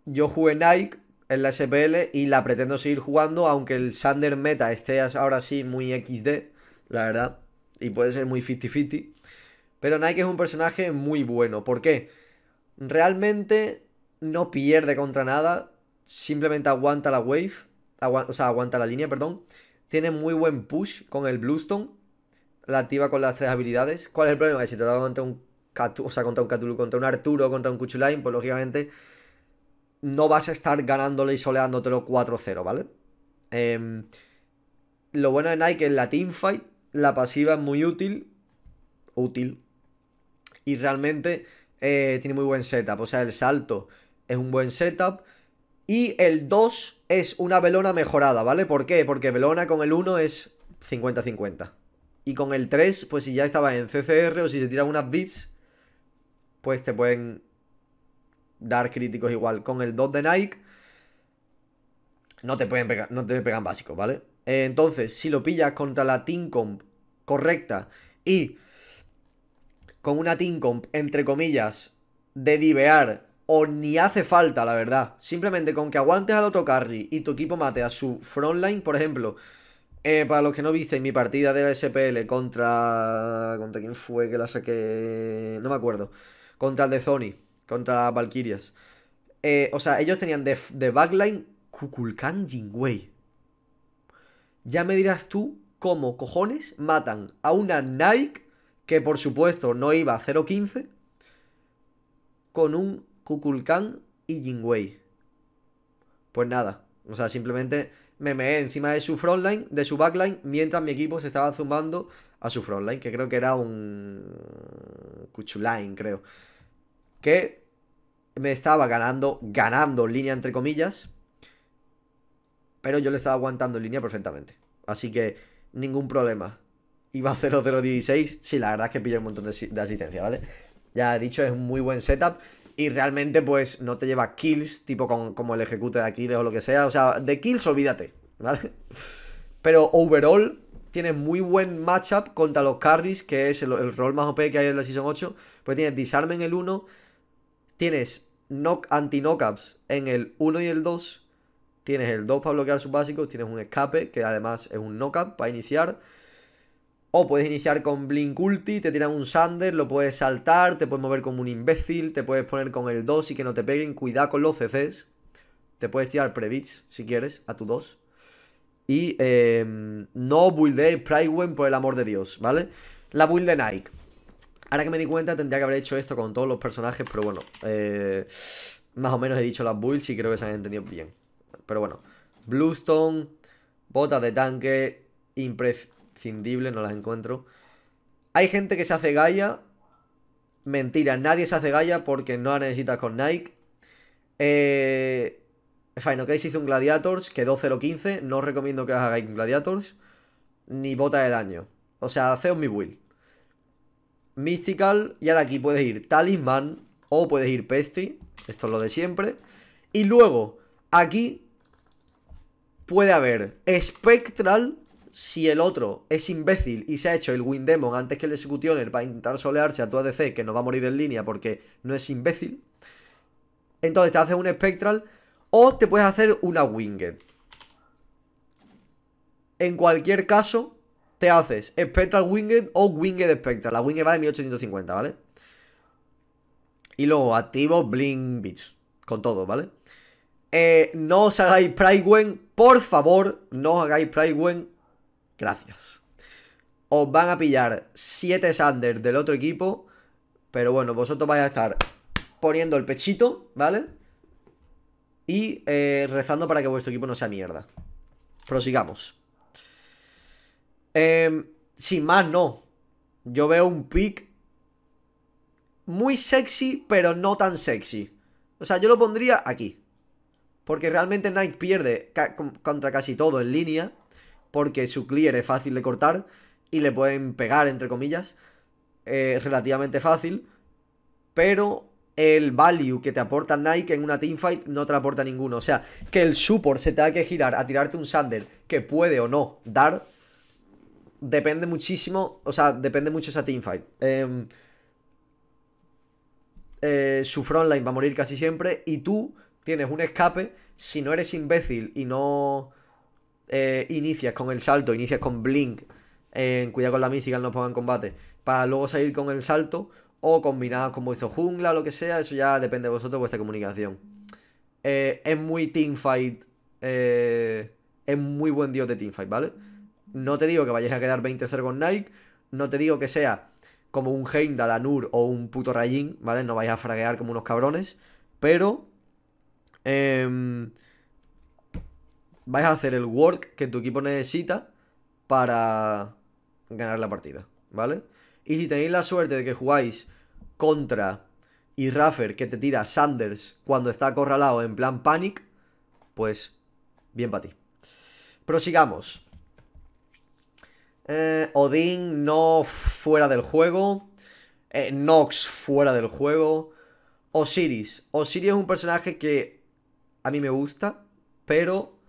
yo jugué Nike en la SPL y la pretendo seguir jugando, aunque el Sander Meta esté ahora sí muy XD, la verdad, y puede ser muy 50-50. Pero Nike es un personaje muy bueno, ¿por qué? Realmente no pierde contra nada, simplemente aguanta la wave, o sea, aguanta la línea, perdón. Tiene muy buen push con el Bluestone la activa con las tres habilidades. ¿Cuál es el problema? Que si te lo hago contra un Catu o sea, contra un Cthulhu, contra un Arturo, contra un Cuchulain, pues lógicamente no vas a estar ganándole y soleándotelo 4-0, ¿vale? Em, lo bueno de Nike es la teamfight, la pasiva es muy útil, útil, y realmente eh, tiene muy buen setup, o sea, el salto es un buen setup, y el 2 es una Velona mejorada, ¿vale? ¿Por qué? Porque Velona con el 1 es 50-50. Y con el 3, pues si ya estaba en CCR o si se tiran unas bits, pues te pueden dar críticos igual. Con el 2 de Nike, no te pueden pegar, no te pegan básicos, ¿vale? entonces, si lo pillas contra la Team Comp correcta y con una Team Comp, entre comillas, de divear o ni hace falta, la verdad. Simplemente con que aguantes al otro carry y tu equipo mate a su frontline, por ejemplo, eh, para los que no visteis mi partida de la SPL contra... ¿Contra quién fue que la saqué? No me acuerdo. Contra el de Zoni, contra Valkyrias. Eh, o sea, ellos tenían de, de backline Kukulkan Jingwei. Ya me dirás tú cómo cojones matan a una Nike que por supuesto no iba a 0.15 con un Kukulkan y Jingwei. Pues nada, o sea, simplemente me meé encima de su frontline, de su backline, mientras mi equipo se estaba zumbando a su frontline, que creo que era un Cuchulain, creo. Que me estaba ganando, ganando línea, entre comillas. Pero yo le estaba aguantando en línea perfectamente. Así que ningún problema. Iba 0-0-16. Sí, la verdad es que pillé un montón de, de asistencia, ¿vale? Ya he dicho, es un muy buen setup. Y realmente, pues, no te lleva kills, tipo con, como el ejecute de Aquiles o lo que sea. O sea, de kills, olvídate, ¿vale? Pero overall, tiene muy buen matchup contra los carries, que es el, rol más OP que hay en la Season 8. Pues tienes disarme en el 1, tienes knock, anti-knockups en el 1 y el 2. Tienes el 2 para bloquear sus básicos, tienes un escape, que además es un knockup para iniciar. O puedes iniciar con Blink Ulti, te tiran un Sander, lo puedes saltar, te puedes mover como un imbécil, te puedes poner con el 2 y que no te peguen. Cuidado con los CCs. Te puedes tirar Predits, si quieres, a tu 2. Y em, no no buildé Prywen, por el amor de Dios, ¿vale? La build de Nike. Ahora que me di cuenta, tendría que haber hecho esto con todos los personajes, pero bueno. Eh, más o menos he dicho las builds y creo que se han entendido bien. Pero bueno. Bluestone, botas de tanque, impres Incindible, no las encuentro. Hay gente que se hace Gaia. Mentira, nadie se hace Gaia porque no la necesitas con Nike. Eh, Final se hizo un Gladiators, quedó 0.15. No os recomiendo que hagáis un Gladiators. Ni bota de daño. O sea, haceos mi will. Mystical, y ahora aquí puedes ir Talisman o puedes ir Pesty. Esto es lo de siempre. Y luego, aquí puede haber Spectral si el otro es imbécil y se ha hecho el demon antes que el Executioner a intentar solearse a tu ADC, que no va a morir en línea porque no es imbécil, entonces te haces un Spectral o te puedes hacer una Winged. En cualquier caso, te haces Spectral Winged o Winged Spectral. La Winged vale 1850, ¿vale? Y luego activo Bling Bits Con todo, ¿vale? Eh, no os hagáis Pridewen, por favor, no os hagáis Pridewen Gracias. Os van a pillar 7 Sanders del otro equipo. Pero bueno, vosotros vais a estar poniendo el pechito, ¿vale? Y eh, rezando para que vuestro equipo no sea mierda. Prosigamos. Em, sin más, no. Yo veo un pick muy sexy, pero no tan sexy. O sea, yo lo pondría aquí. Porque realmente Knight pierde contra casi todo en línea porque su clear es fácil de cortar y le pueden pegar, entre comillas, eh, relativamente fácil, pero el value que te aporta Nike en una teamfight no te aporta ninguno. O sea, que el support se te haga que girar a tirarte un Sander que puede o no dar, depende muchísimo, o sea, depende mucho esa teamfight. Em, eh, su frontline va a morir casi siempre y tú tienes un escape si no eres imbécil y no eh, inicias con el salto, inicias con Blink, eh, cuidado con la mística, no pongan combate, para luego salir con el salto o combinadas con vuestro jungla, lo que sea, eso ya depende de vosotros, vuestra comunicación. Eh, es muy teamfight, eh, es muy buen dios de teamfight, ¿vale? No te digo que vayáis a quedar 20-0 con Nike, no te digo que sea como un Heimdall, Anur o un puto rayin ¿vale? No vais a fraguear como unos cabrones, pero... Em, vais a hacer el work que tu equipo necesita para ganar la partida, ¿vale? Y si tenéis la suerte de que jugáis contra y Raffer que te tira Sanders cuando está acorralado en plan panic, pues bien para ti. Prosigamos. Eh, Odin no fuera del juego. Eh, Nox fuera del juego. Osiris. Osiris es un personaje que a mí me gusta, pero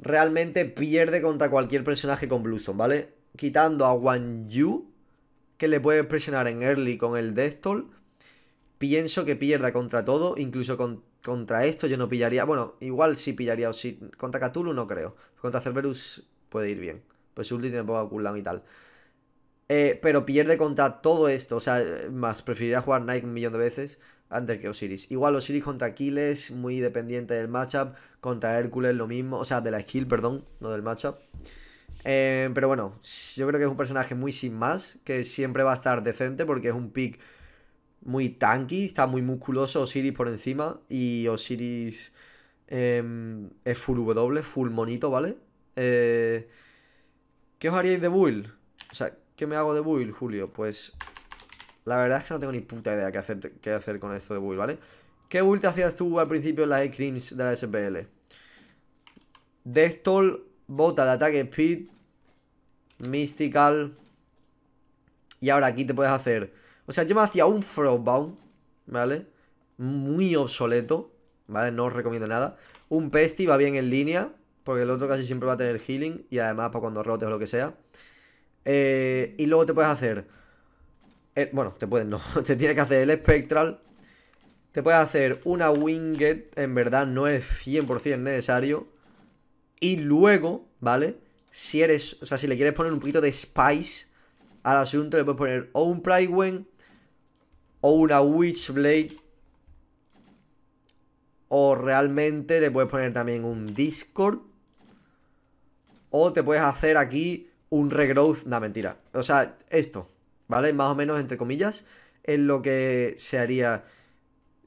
realmente pierde contra cualquier personaje con Bluestone, ¿vale? Quitando a Wan Yu, que le puede presionar en early con el Death Toll. Pienso que pierda contra todo, incluso contra esto yo no pillaría. Bueno, igual sí pillaría o si Contra Cthulhu no creo. Contra Cerberus puede ir bien. Pues su ulti tiene poco cooldown y tal. Eh, pero pierde contra todo esto. O sea, eh, más preferiría jugar Nike un millón de veces antes que Osiris. Igual Osiris contra Aquiles, muy dependiente del matchup. Contra Hércules lo mismo, o sea, de la skill, perdón, no del matchup. Eh, pero bueno, yo creo que es un personaje muy sin más, que siempre va a estar decente porque es un pick muy tanky, está muy musculoso Osiris por encima y Osiris em, es full W, full monito, ¿vale? Eh, ¿Qué os haríais de build? O sea, ¿qué me hago de build, Julio? Pues la verdad es que no tengo ni puta idea qué hacer, qué hacer con esto de build, ¿vale? ¿Qué build hacías tú al principio en las creams de la SPL? Destol, bota de ataque speed, mystical. Y ahora aquí te puedes hacer... O sea, yo me hacía un Frostbound, ¿vale? Muy obsoleto, ¿vale? No os recomiendo nada. Un pesti va bien en línea, porque el otro casi siempre va a tener healing y además para cuando rotes o lo que sea. Eh, y luego te puedes hacer eh, bueno, te puedes no. te tiene que hacer el espectral. Te puede hacer una winged. En verdad no es 100% necesario. Y luego, ¿vale? Si eres, o sea, si le quieres poner un poquito de spice al asunto, le puedes poner o un Prywen o una Witchblade. O realmente le puedes poner también un Discord. O te puedes hacer aquí un regrowth. No, mentira. O sea, esto. ¿vale? Más o menos, entre comillas, es lo que se haría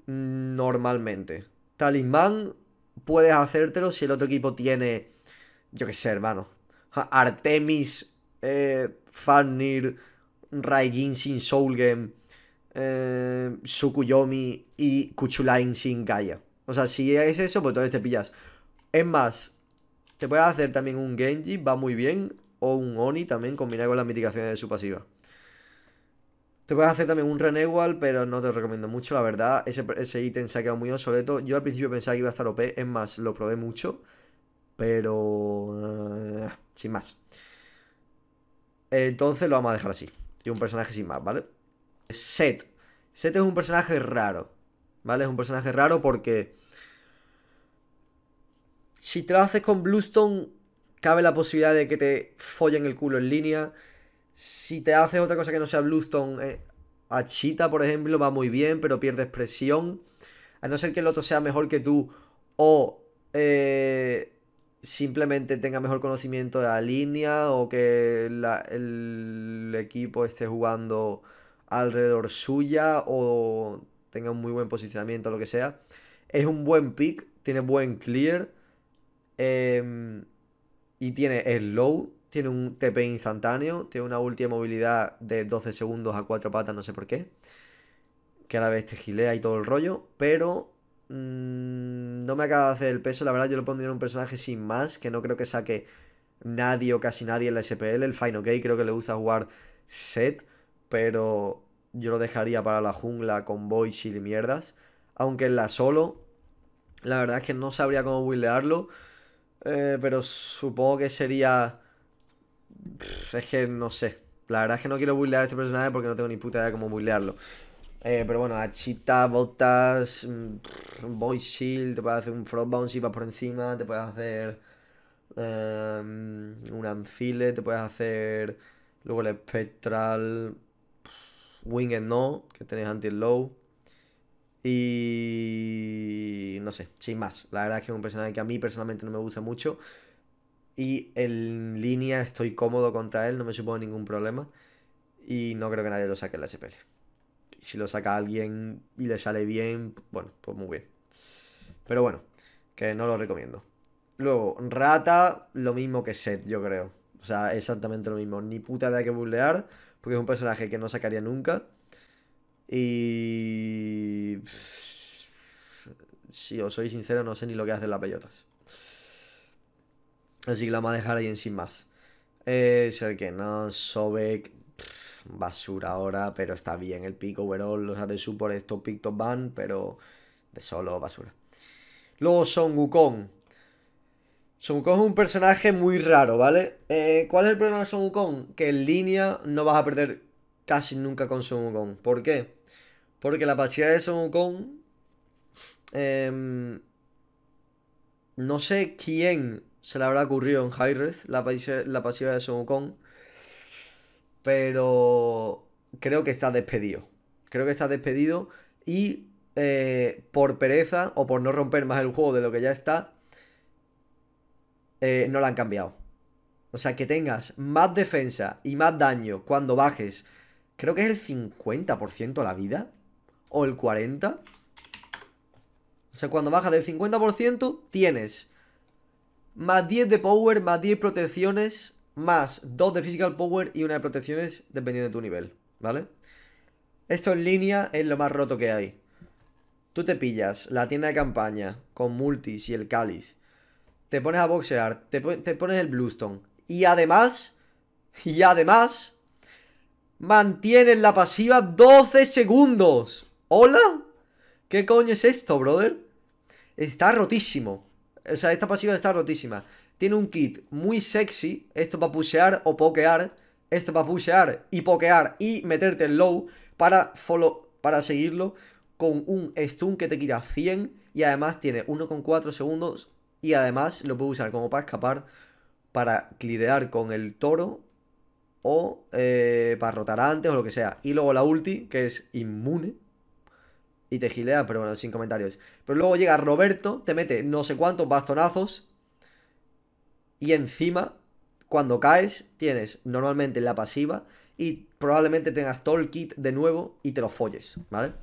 normalmente. Talismán puedes hacértelo si el otro equipo tiene, yo qué sé, hermano, Artemis, eh, Farnir, Raijin sin Soul Game, eh, Sukuyomi y Kuchulain sin Gaia. O sea, si es eso, pues entonces te pillas. Es más, te puedes hacer también un Genji, va muy bien, o un Oni también, combinado con las mitigaciones de su pasiva. Te puedes hacer también un Renewal, pero no te lo recomiendo mucho, la verdad. Ese, ítem se ha quedado muy obsoleto. Yo al principio pensaba que iba a estar OP, es más, lo probé mucho. Pero... Eh, sin más. Entonces lo vamos a dejar así. Y un personaje sin más, ¿vale? Set. Set es un personaje raro. ¿Vale? Es un personaje raro porque... Si te lo haces con Bluestone, cabe la posibilidad de que te follen el culo en línea. Si te haces otra cosa que no sea Bluestone, eh, por ejemplo, va muy bien, pero pierdes presión. A no ser que el otro sea mejor que tú o eh, simplemente tenga mejor conocimiento de la línea o que el equipo esté jugando alrededor suya o tenga un muy buen posicionamiento, lo que sea. Es un buen pick, tiene buen clear em, y tiene el slow tiene un TP instantáneo, tiene una ulti de movilidad de 12 segundos a 4 patas, no sé por qué. Que a la vez te gilea y todo el rollo, pero mm, no me acaba de hacer el peso. La verdad, yo lo pondría en un personaje sin más, que no creo que saque nadie o casi nadie en la SPL. El Fine OK creo que le gusta jugar set, pero yo lo dejaría para la jungla con boy, y mierdas. Aunque en la solo, la verdad es que no sabría cómo buildearlo. Eh, pero supongo que sería es que no sé. La verdad es que no quiero builear este personaje porque no tengo ni puta idea de cómo builearlo. Eh, pero bueno, Achita, Botas, boy mm, Shield, te puedes hacer un Frog Bounce y vas por encima, te puedes hacer em, un anfile te puedes hacer luego el Spectral, Wing and No, que tenéis Anti-Low. Y no sé, sin más. La verdad es que es un personaje que a mí personalmente no me gusta mucho. Y en línea estoy cómodo contra él, no me supongo ningún problema. Y no creo que nadie lo saque en la SPL. Y si lo saca alguien y le sale bien, bueno, pues muy bien. Pero bueno, que no lo recomiendo. Luego, Rata, lo mismo que Seth, yo creo. O sea, exactamente lo mismo. Ni puta idea que burlear, porque es un personaje que no sacaría nunca. Y. Si os soy sincero, no sé ni lo que hacen las bellotas. Así que la vamos a dejar ahí en sin más. Es eh, que no, Sobek, basura ahora, pero está bien el pico overall. Los sea, de por estos pick top van, pero de solo basura. Luego Son Wukong. Son Wukong es un personaje muy raro, ¿vale? Eh, ¿Cuál es el problema de Son Wukong? Que en línea no vas a perder casi nunca con Son Wukong. ¿Por qué? Porque la pasividad de Son Wukong... Em, no sé quién se le habrá ocurrido en Hyreth, la, la pasiva de Son Pero creo que está despedido. Creo que está despedido. Y eh, por pereza o por no romper más el juego de lo que ya está, eh, no la han cambiado. O sea, que tengas más defensa y más daño cuando bajes. Creo que es el 50% la vida. O el 40%. O sea, cuando bajas del 50%, tienes más 10 de power, más 10 protecciones, más 2 de physical power y una de protecciones dependiendo de tu nivel, ¿vale? Esto en línea es lo más roto que hay. Tú te pillas la tienda de campaña con multis y el cáliz. Te pones a boxear, te, pones el bluestone. Y además, y además, mantienes la pasiva 12 segundos. ¿Hola? ¿Qué coño es esto, brother? Está rotísimo. O sea, esta pasiva está rotísima. Tiene un kit muy sexy. Esto para pushear o pokear. Esto para pushear y pokear y meterte en low para, para seguirlo con un stun que te quita 100 y además tiene 1,4 segundos y además lo puede usar como para escapar, para clidear con el toro o eh, para rotar antes o lo que sea. Y luego la ulti, que es inmune y te gilea, pero bueno, sin comentarios. Pero luego llega Roberto, te mete no sé cuántos bastonazos y encima, cuando caes, tienes normalmente la pasiva y probablemente tengas todo el kit de nuevo y te lo folles, ¿vale?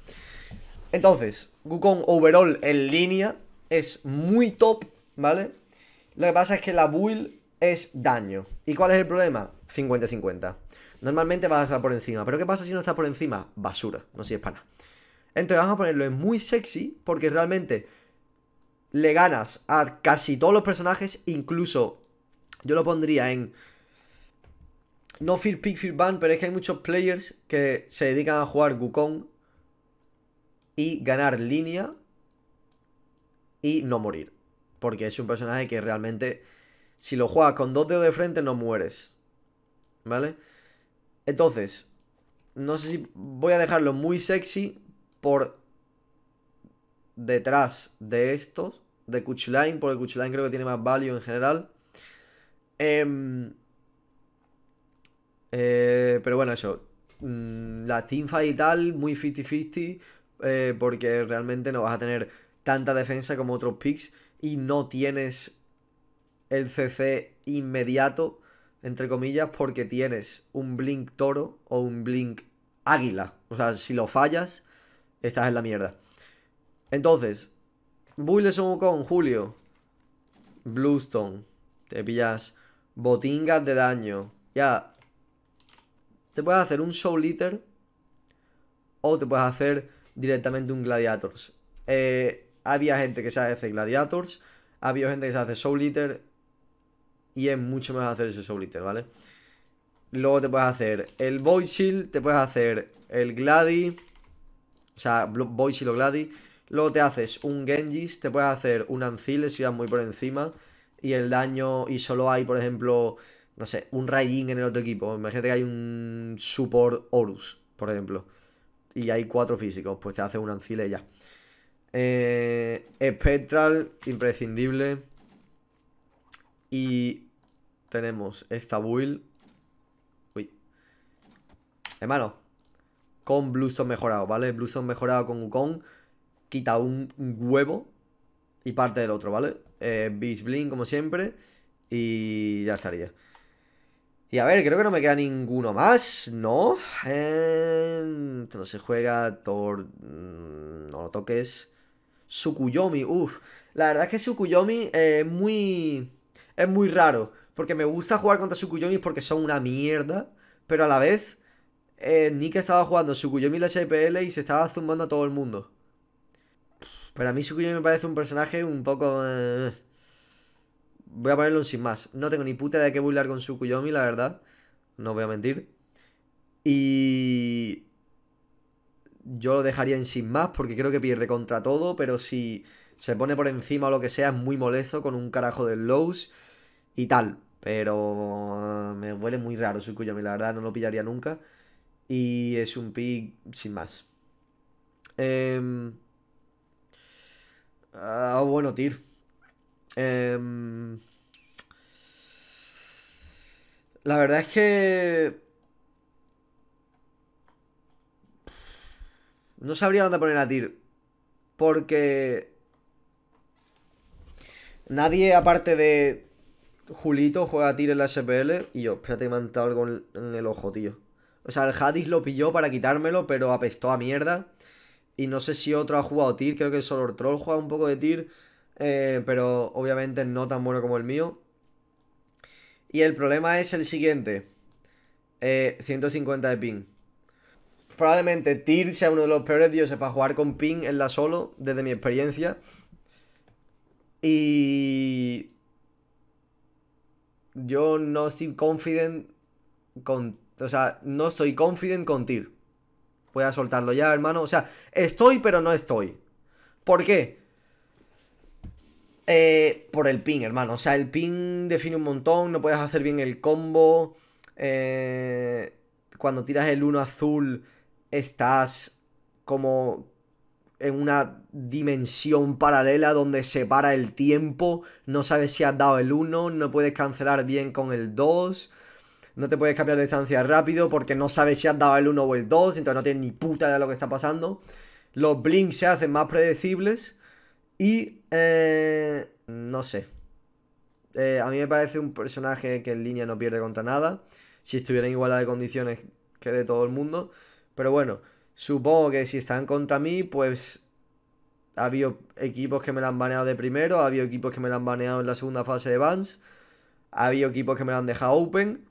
Entonces, Wukong overall en línea es muy top, ¿vale? Lo que pasa es que la build es daño. ¿Y cuál es el problema? 50-50. Normalmente vas a estar por encima, pero ¿qué pasa si no estás por encima? Basura, no es para nada. Entonces vamos a ponerlo en muy sexy porque realmente le ganas a casi todos los personajes, incluso yo lo pondría en... No Fear Pick, Fear Ban, pero es que hay muchos players que se dedican a jugar Wukong y ganar línea y no morir. Porque es un personaje que realmente, si lo juegas con dos dedos de frente, no mueres. ¿Vale? Entonces, no sé si voy a dejarlo muy sexy por detrás de estos, de Kuchline, porque Kuchline creo que tiene más value en general. Em, eh, pero bueno, eso. Mm, la teamfight y tal, muy 50-50, eh, porque realmente no vas a tener tanta defensa como otros picks y no tienes el CC inmediato, entre comillas, porque tienes un blink toro o un blink águila. O sea, si lo fallas, Estás en la mierda. Entonces, Build con Julio. Bluestone. Te pillas botingas de daño. Ya. Te puedes hacer un Soul Litter. O te puedes hacer directamente un Gladiators. Eh, había gente que se hace Gladiators. Había gente que se hace Soul Litter. Y es mucho mejor hacer ese Soul Eater, ¿vale? Luego te puedes hacer el Void Shield. Te puedes hacer el Gladi. O sea, Boys y lo Luego te haces un Genjis, te puedes hacer un Ancile si vas muy por encima. Y el daño, y solo hay, por ejemplo, no sé, un Rayin en el otro equipo. Imagínate que hay un Support Horus, por ejemplo. Y hay cuatro físicos, pues te haces un Ancile ya. Eh, Spectral, imprescindible. Y tenemos esta build. Uy. Hermano, con Bluestone mejorado, ¿vale? Bluestone mejorado con Wukong quita un huevo y parte del otro, ¿vale? Eh, Bisbling, como siempre, y ya estaría. Y a ver, creo que no me queda ninguno más, ¿no? Eh, no se juega Tor... Mm, no lo toques. Sukuyomi, uff. La verdad es que Sukuyomi es muy... Es muy raro. Porque me gusta jugar contra Sukuyomi porque son una mierda. Pero a la vez eh, Nick estaba jugando Tsukuyomi en la SPL y se estaba zumbando a todo el mundo. Pero a mí Tsukuyomi me parece un personaje un poco... Eh, voy a ponerlo en sin más. No tengo ni puta de qué burlar con Tsukuyomi, la verdad. No voy a mentir. Y... Yo lo dejaría en sin más porque creo que pierde contra todo, pero si se pone por encima o lo que sea es muy molesto con un carajo de Lowe's. y tal. Pero eh, me huele muy raro Tsukuyomi, la verdad, no lo pillaría nunca. Y es un pick sin más. Eh, bueno, tir. Em, la verdad es que... No sabría dónde poner a tir. Porque... Nadie aparte de Julito juega a tir en la SPL. Y yo, espérate me han algo en el ojo, tío. O sea, el Hadis lo pilló para quitármelo, pero apestó a mierda. Y no sé si otro ha jugado TIR, creo que solo Troll juega un poco de TIR. Eh, pero obviamente no tan bueno como el mío. Y el problema es el siguiente. 150 eh, de ping. Probablemente TIR sea uno de los peores dioses para jugar con ping en la solo, desde mi experiencia. Y... Yo no estoy confident con o sea, no estoy confident con tir Voy a soltarlo ya, hermano. O sea, estoy, pero no estoy. ¿Por qué? Eh, por el ping, hermano. O sea, el ping define un montón. No puedes hacer bien el combo. Eh, cuando tiras el 1 azul, estás como en una dimensión paralela donde se para el tiempo. No sabes si has dado el 1, no puedes cancelar bien con el 2. No te puedes cambiar de distancia rápido porque no sabes si has dado el 1 o el 2, entonces no tienes ni puta idea de lo que está pasando. Los blinks se hacen más predecibles y... Eh, no sé. Eh, a mí me parece un personaje que en línea no pierde contra nada. Si estuviera en igualdad de condiciones que de todo el mundo. Pero bueno, supongo que si están contra mí, pues ha habido equipos que me la han baneado de primero, ha habido equipos que me la han baneado en la segunda fase de bans, ha habido equipos que me la han dejado open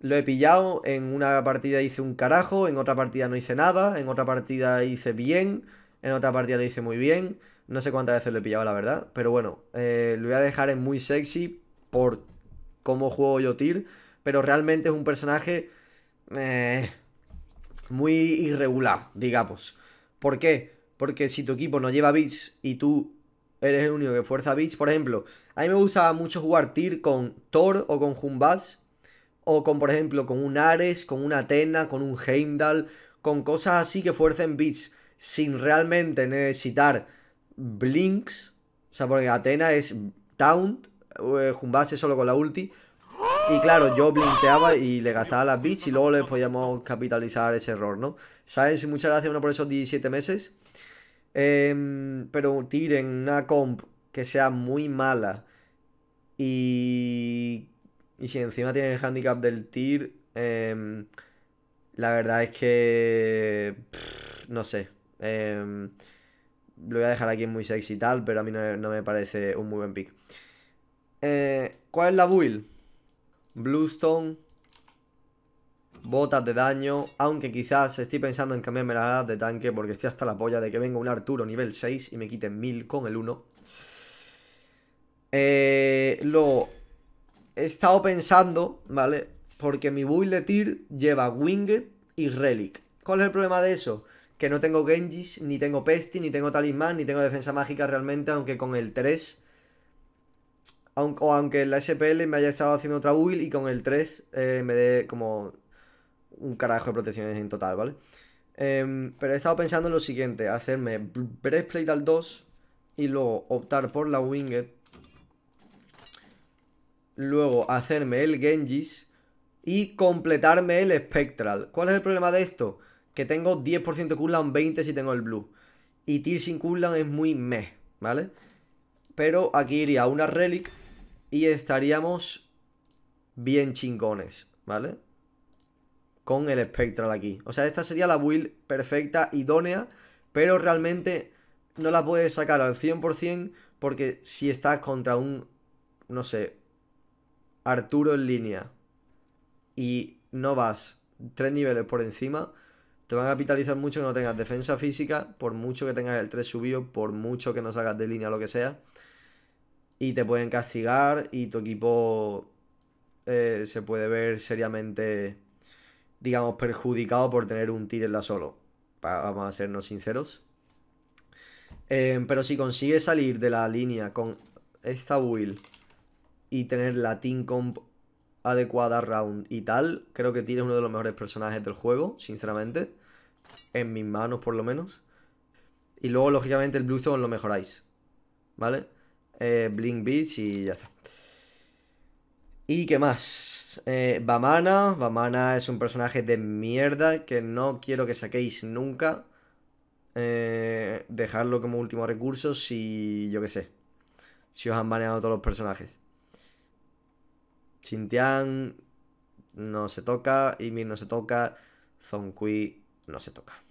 lo he pillado, en una partida hice un carajo, en otra partida no hice nada, en otra partida hice bien, en otra partida lo hice muy bien. No sé cuántas veces lo he pillado, la verdad. Pero bueno, eh, lo voy a dejar en muy sexy por cómo juego yo Tyr. Pero realmente es un personaje eh, muy irregular, digamos. ¿Por qué? Porque si tu equipo no lleva bits y tú eres el único que fuerza bits, por ejemplo, a mí me gusta mucho jugar Tyr con Thor o con jumbas o con, por ejemplo, con un Ares, con una Atena, con un Heimdall, con cosas así que fuercen bits sin realmente necesitar blinks. O sea, porque Atena es Taunt, eh, Jumbase solo con la ulti. Y claro, yo blinkeaba y le gastaba las bits y luego le podíamos capitalizar ese error, ¿no? ¿Sabes? muchas gracias uno por esos 17 meses. Em, pero tiren una comp que sea muy mala y y si encima tiene el handicap del tir, em, la verdad es que... no sé. Em, lo voy a dejar aquí en muy sexy y tal, pero a mí no, me parece un muy buen pick. Eh, ¿Cuál es la build? Bluestone. Botas de daño. Aunque quizás estoy pensando en cambiarme las alas de tanque porque estoy hasta la polla de que venga un Arturo nivel 6 y me quiten 1000 con el 1. Eh, luego, he estado pensando, ¿vale? Porque mi build de tier lleva Winged y Relic. ¿Cuál es el problema de eso? Que no tengo Genjis, ni tengo Pesti, ni tengo Talismán, ni tengo Defensa Mágica realmente, aunque con el 3... Aunque, o aunque la SPL me haya estado haciendo otra build y con el 3 eh, me dé como un carajo de protecciones en total, ¿vale? Em, pero he estado pensando en lo siguiente, hacerme Breastplate al 2 y luego optar por la Winged luego hacerme el Genjis y completarme el Spectral. ¿Cuál es el problema de esto? Que tengo 10% cooldown, 20 si tengo el blue. Y tier sin cooldown es muy meh, ¿vale? Pero aquí iría una relic y estaríamos bien chingones, ¿vale? Con el Spectral aquí. O sea, esta sería la build perfecta, idónea, pero realmente no la puedes sacar al 100% porque si estás contra un, no sé, Arturo en línea y no vas tres niveles por encima, te van a capitalizar mucho que no tengas defensa física, por mucho que tengas el 3 subido, por mucho que no salgas de línea lo que sea. Y te pueden castigar y tu equipo eh, se puede ver seriamente, digamos, perjudicado por tener un tir en la solo. Vamos a sernos sinceros. Eh, pero si consigues salir de la línea con esta will y tener la team comp adecuada round y tal, creo que tiene uno de los mejores personajes del juego, sinceramente. En mis manos, por lo menos. Y luego, lógicamente, el blue Bluestone lo mejoráis. ¿Vale? Eh, Blink Beach y ya está. ¿Y qué más? Eh, Bamana. Bamana es un personaje de mierda que no quiero que saquéis nunca. Eh, dejarlo como último recurso si, yo qué sé, si os han baneado todos los personajes. Chintian no se toca, Ymir no se toca, Zonkui no se toca.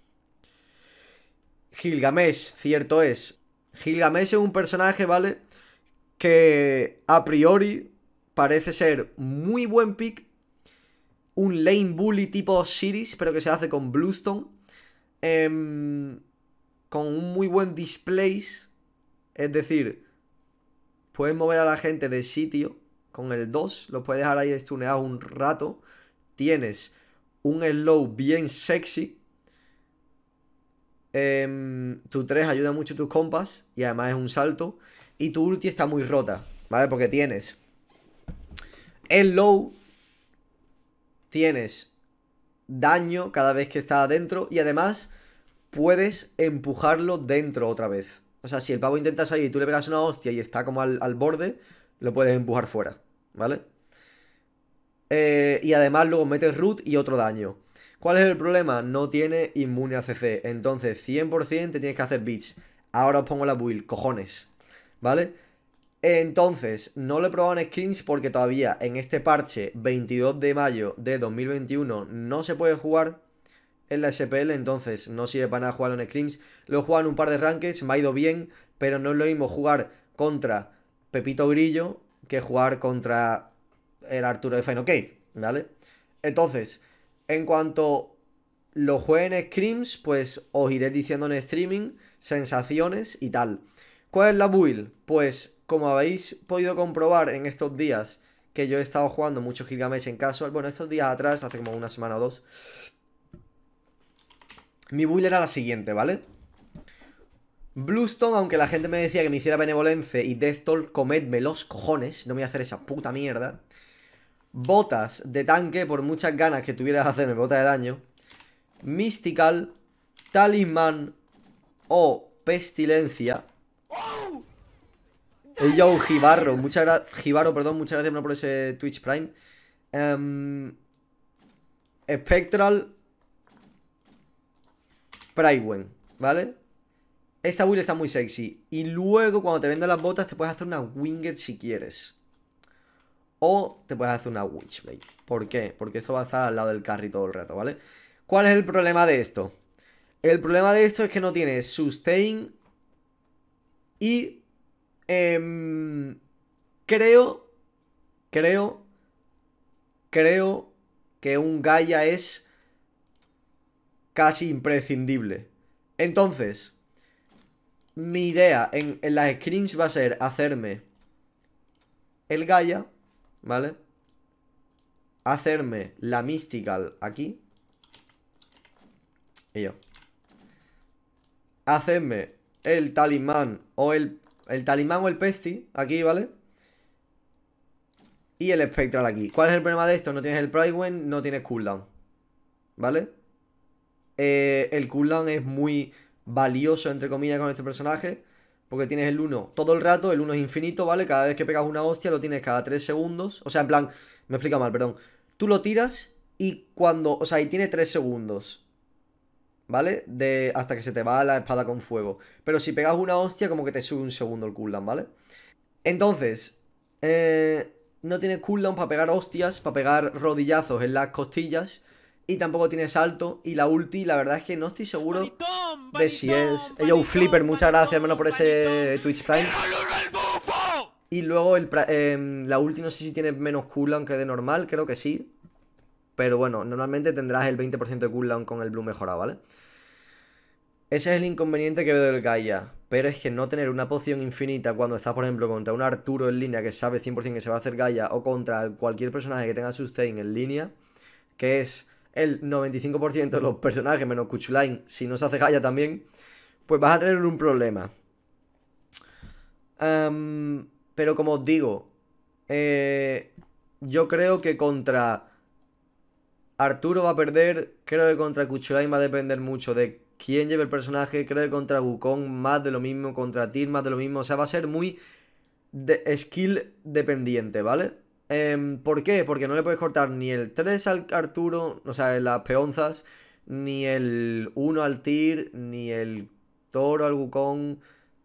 Gilgamesh, cierto es. Gilgamesh es un personaje, ¿vale? Que a priori parece ser muy buen pick. Un lane bully tipo Siris, pero que se hace con Bluestone. Em, con un muy buen displays. Es decir, puedes mover a la gente de sitio con el 2, lo puedes dejar ahí estuneado un rato. Tienes un slow bien sexy. Em, tu 3 ayuda mucho tus compas y además es un salto. Y tu ulti está muy rota, ¿vale? Porque tienes el low, tienes daño cada vez que está adentro y además puedes empujarlo dentro otra vez. O sea, si el pavo intenta salir y tú le pegas una hostia y está como al, al borde, lo puedes empujar fuera. ¿vale? Eh, y además luego metes root y otro daño. ¿Cuál es el problema? No tiene inmune a CC. Entonces, 100% te tienes que hacer bitch. Ahora os pongo la build, cojones. ¿Vale? Entonces, no le he probado en screens porque todavía en este parche 22 de mayo de 2021 no se puede jugar en la SPL, entonces no sirve para nada jugarlo en screams. Lo he jugado en un par de rankings, me ha ido bien, pero no es lo mismo jugar contra Pepito Grillo que jugar contra el Arturo de Final ¿vale? Entonces, en cuanto lo jueguen en Screams, pues os iré diciendo en streaming sensaciones y tal. ¿Cuál es la build? Pues como habéis podido comprobar en estos días que yo he estado jugando muchos gigames en casual, bueno, estos días atrás, hace como una semana o dos, mi build era la siguiente, ¿vale? Bluestone, aunque la gente me decía que me hiciera benevolence y Talk, comedme los cojones, no voy a hacer esa puta mierda. Botas de tanque, por muchas ganas que tuvieras de hacerme bota de daño. Mystical, Talisman o Pestilencia. El yo, Jibarro muchas gracias. perdón, muchas gracias por ese Twitch Prime. Em, Spectral. Prywen ¿vale? Esta build está muy sexy. Y luego, cuando te vendan las botas, te puedes hacer una Winged si quieres. O te puedes hacer una Witchblade. ¿Por qué? Porque eso va a estar al lado del carry todo el rato, ¿vale? ¿Cuál es el problema de esto? El problema de esto es que no tiene sustain y em, creo, creo, creo que un Gaia es casi imprescindible. Entonces, mi idea en, las screens va a ser hacerme el Gaia, ¿vale? Hacerme la Mystical aquí. Y yo. Hacerme el talismán o el, el talismán o el pesti aquí, ¿vale? Y el Spectral aquí. ¿Cuál es el problema de esto? No tienes el Pridewind, no tienes cooldown. ¿Vale? Eh, el cooldown es muy valioso, entre comillas, con este personaje. Porque tienes el 1 todo el rato, el 1 es infinito, ¿vale? Cada vez que pegas una hostia lo tienes cada 3 segundos. O sea, en plan, me explica mal, perdón. Tú lo tiras y cuando, o sea, y tiene 3 segundos. ¿Vale? De hasta que se te va la espada con fuego. Pero si pegas una hostia, como que te sube un segundo el cooldown, ¿vale? Entonces, eh, no tienes cooldown para pegar hostias, para pegar rodillazos en las costillas y tampoco tiene salto. Y la ulti, la verdad es que no estoy seguro de si es. Ella un flipper, muchas gracias, hermano, por ese Twitch Prime. Y luego el, em, la ulti no sé si tiene menos cooldown que de normal, creo que sí. Pero bueno, normalmente tendrás el 20% de cooldown con el blue mejorado, ¿vale? Ese es el inconveniente que veo del Gaia. Pero es que no tener una poción infinita cuando estás, por ejemplo, contra un Arturo en línea que sabe 100% que se va a hacer Gaia o contra cualquier personaje que tenga sustain en línea, que es el 95% de los personajes, menos Kuchulain, si no se hace galla también, pues vas a tener un problema. Em, pero como os digo, eh, yo creo que contra Arturo va a perder, creo que contra Kuchulain va a depender mucho de quién lleve el personaje, creo que contra Wukong más de lo mismo, contra Tyr más de lo mismo, o sea, va a ser muy de skill dependiente, ¿vale? Em, ¿Por qué? Porque no le puedes cortar ni el 3 al Arturo, o sea, las peonzas, ni el 1 al Tir, ni el toro al Wukong.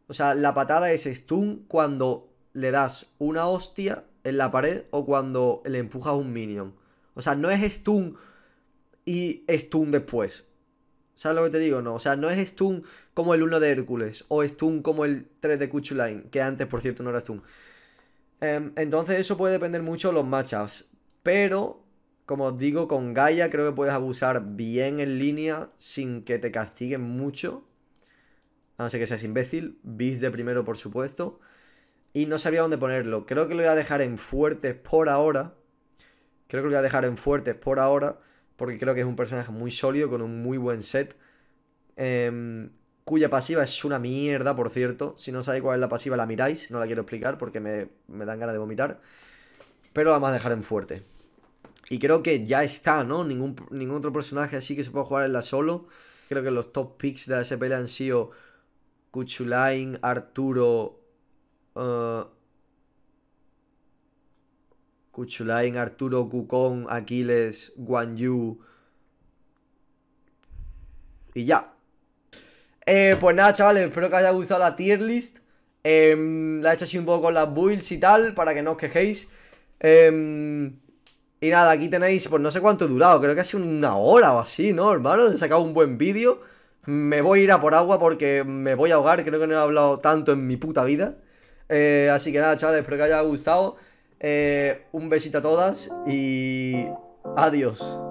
O sea, la patada es stun cuando le das una hostia en la pared o cuando le empujas un minion. O sea, no es stun y stun después. ¿Sabes lo que te digo? No, o sea, no es stun como el 1 de Hércules o stun como el 3 de Kuchulain, que antes, por cierto, no era stun. Em, entonces eso puede depender mucho de los matchups. Pero, como os digo, con Gaia creo que puedes abusar bien en línea sin que te castiguen mucho. A no ser que seas imbécil. Bis de primero, por supuesto. Y no sabía dónde ponerlo. Creo que lo voy a dejar en fuertes por ahora. Creo que lo voy a dejar en fuertes por ahora. Porque creo que es un personaje muy sólido, con un muy buen set. Eh, cuya pasiva es una mierda, por cierto. Si no sabéis cuál es la pasiva, la miráis. No la quiero explicar porque me, dan ganas de vomitar. Pero vamos a dejar en fuerte. Y creo que ya está, ¿no? Ningún, ningún otro personaje así que se puede jugar en la solo. Creo que los top picks de la SPL han sido Cuchulain, Arturo. Cuchulain, eh, Arturo, Kukon, Aquiles, Guan Yu. Y ya, eh, pues nada, chavales, espero que os haya gustado la tier list. Em, la he hecho así un poco con las builds y tal, para que no os quejéis. Em, y nada, aquí tenéis, pues no sé cuánto he durado, creo que ha sido una hora o así, ¿no, hermano? He sacado un buen vídeo. Me voy a ir a por agua porque me voy a ahogar, creo que no he hablado tanto en mi puta vida. Eh, así que nada, chavales, espero que os haya gustado. Eh, un besito a todas y adiós.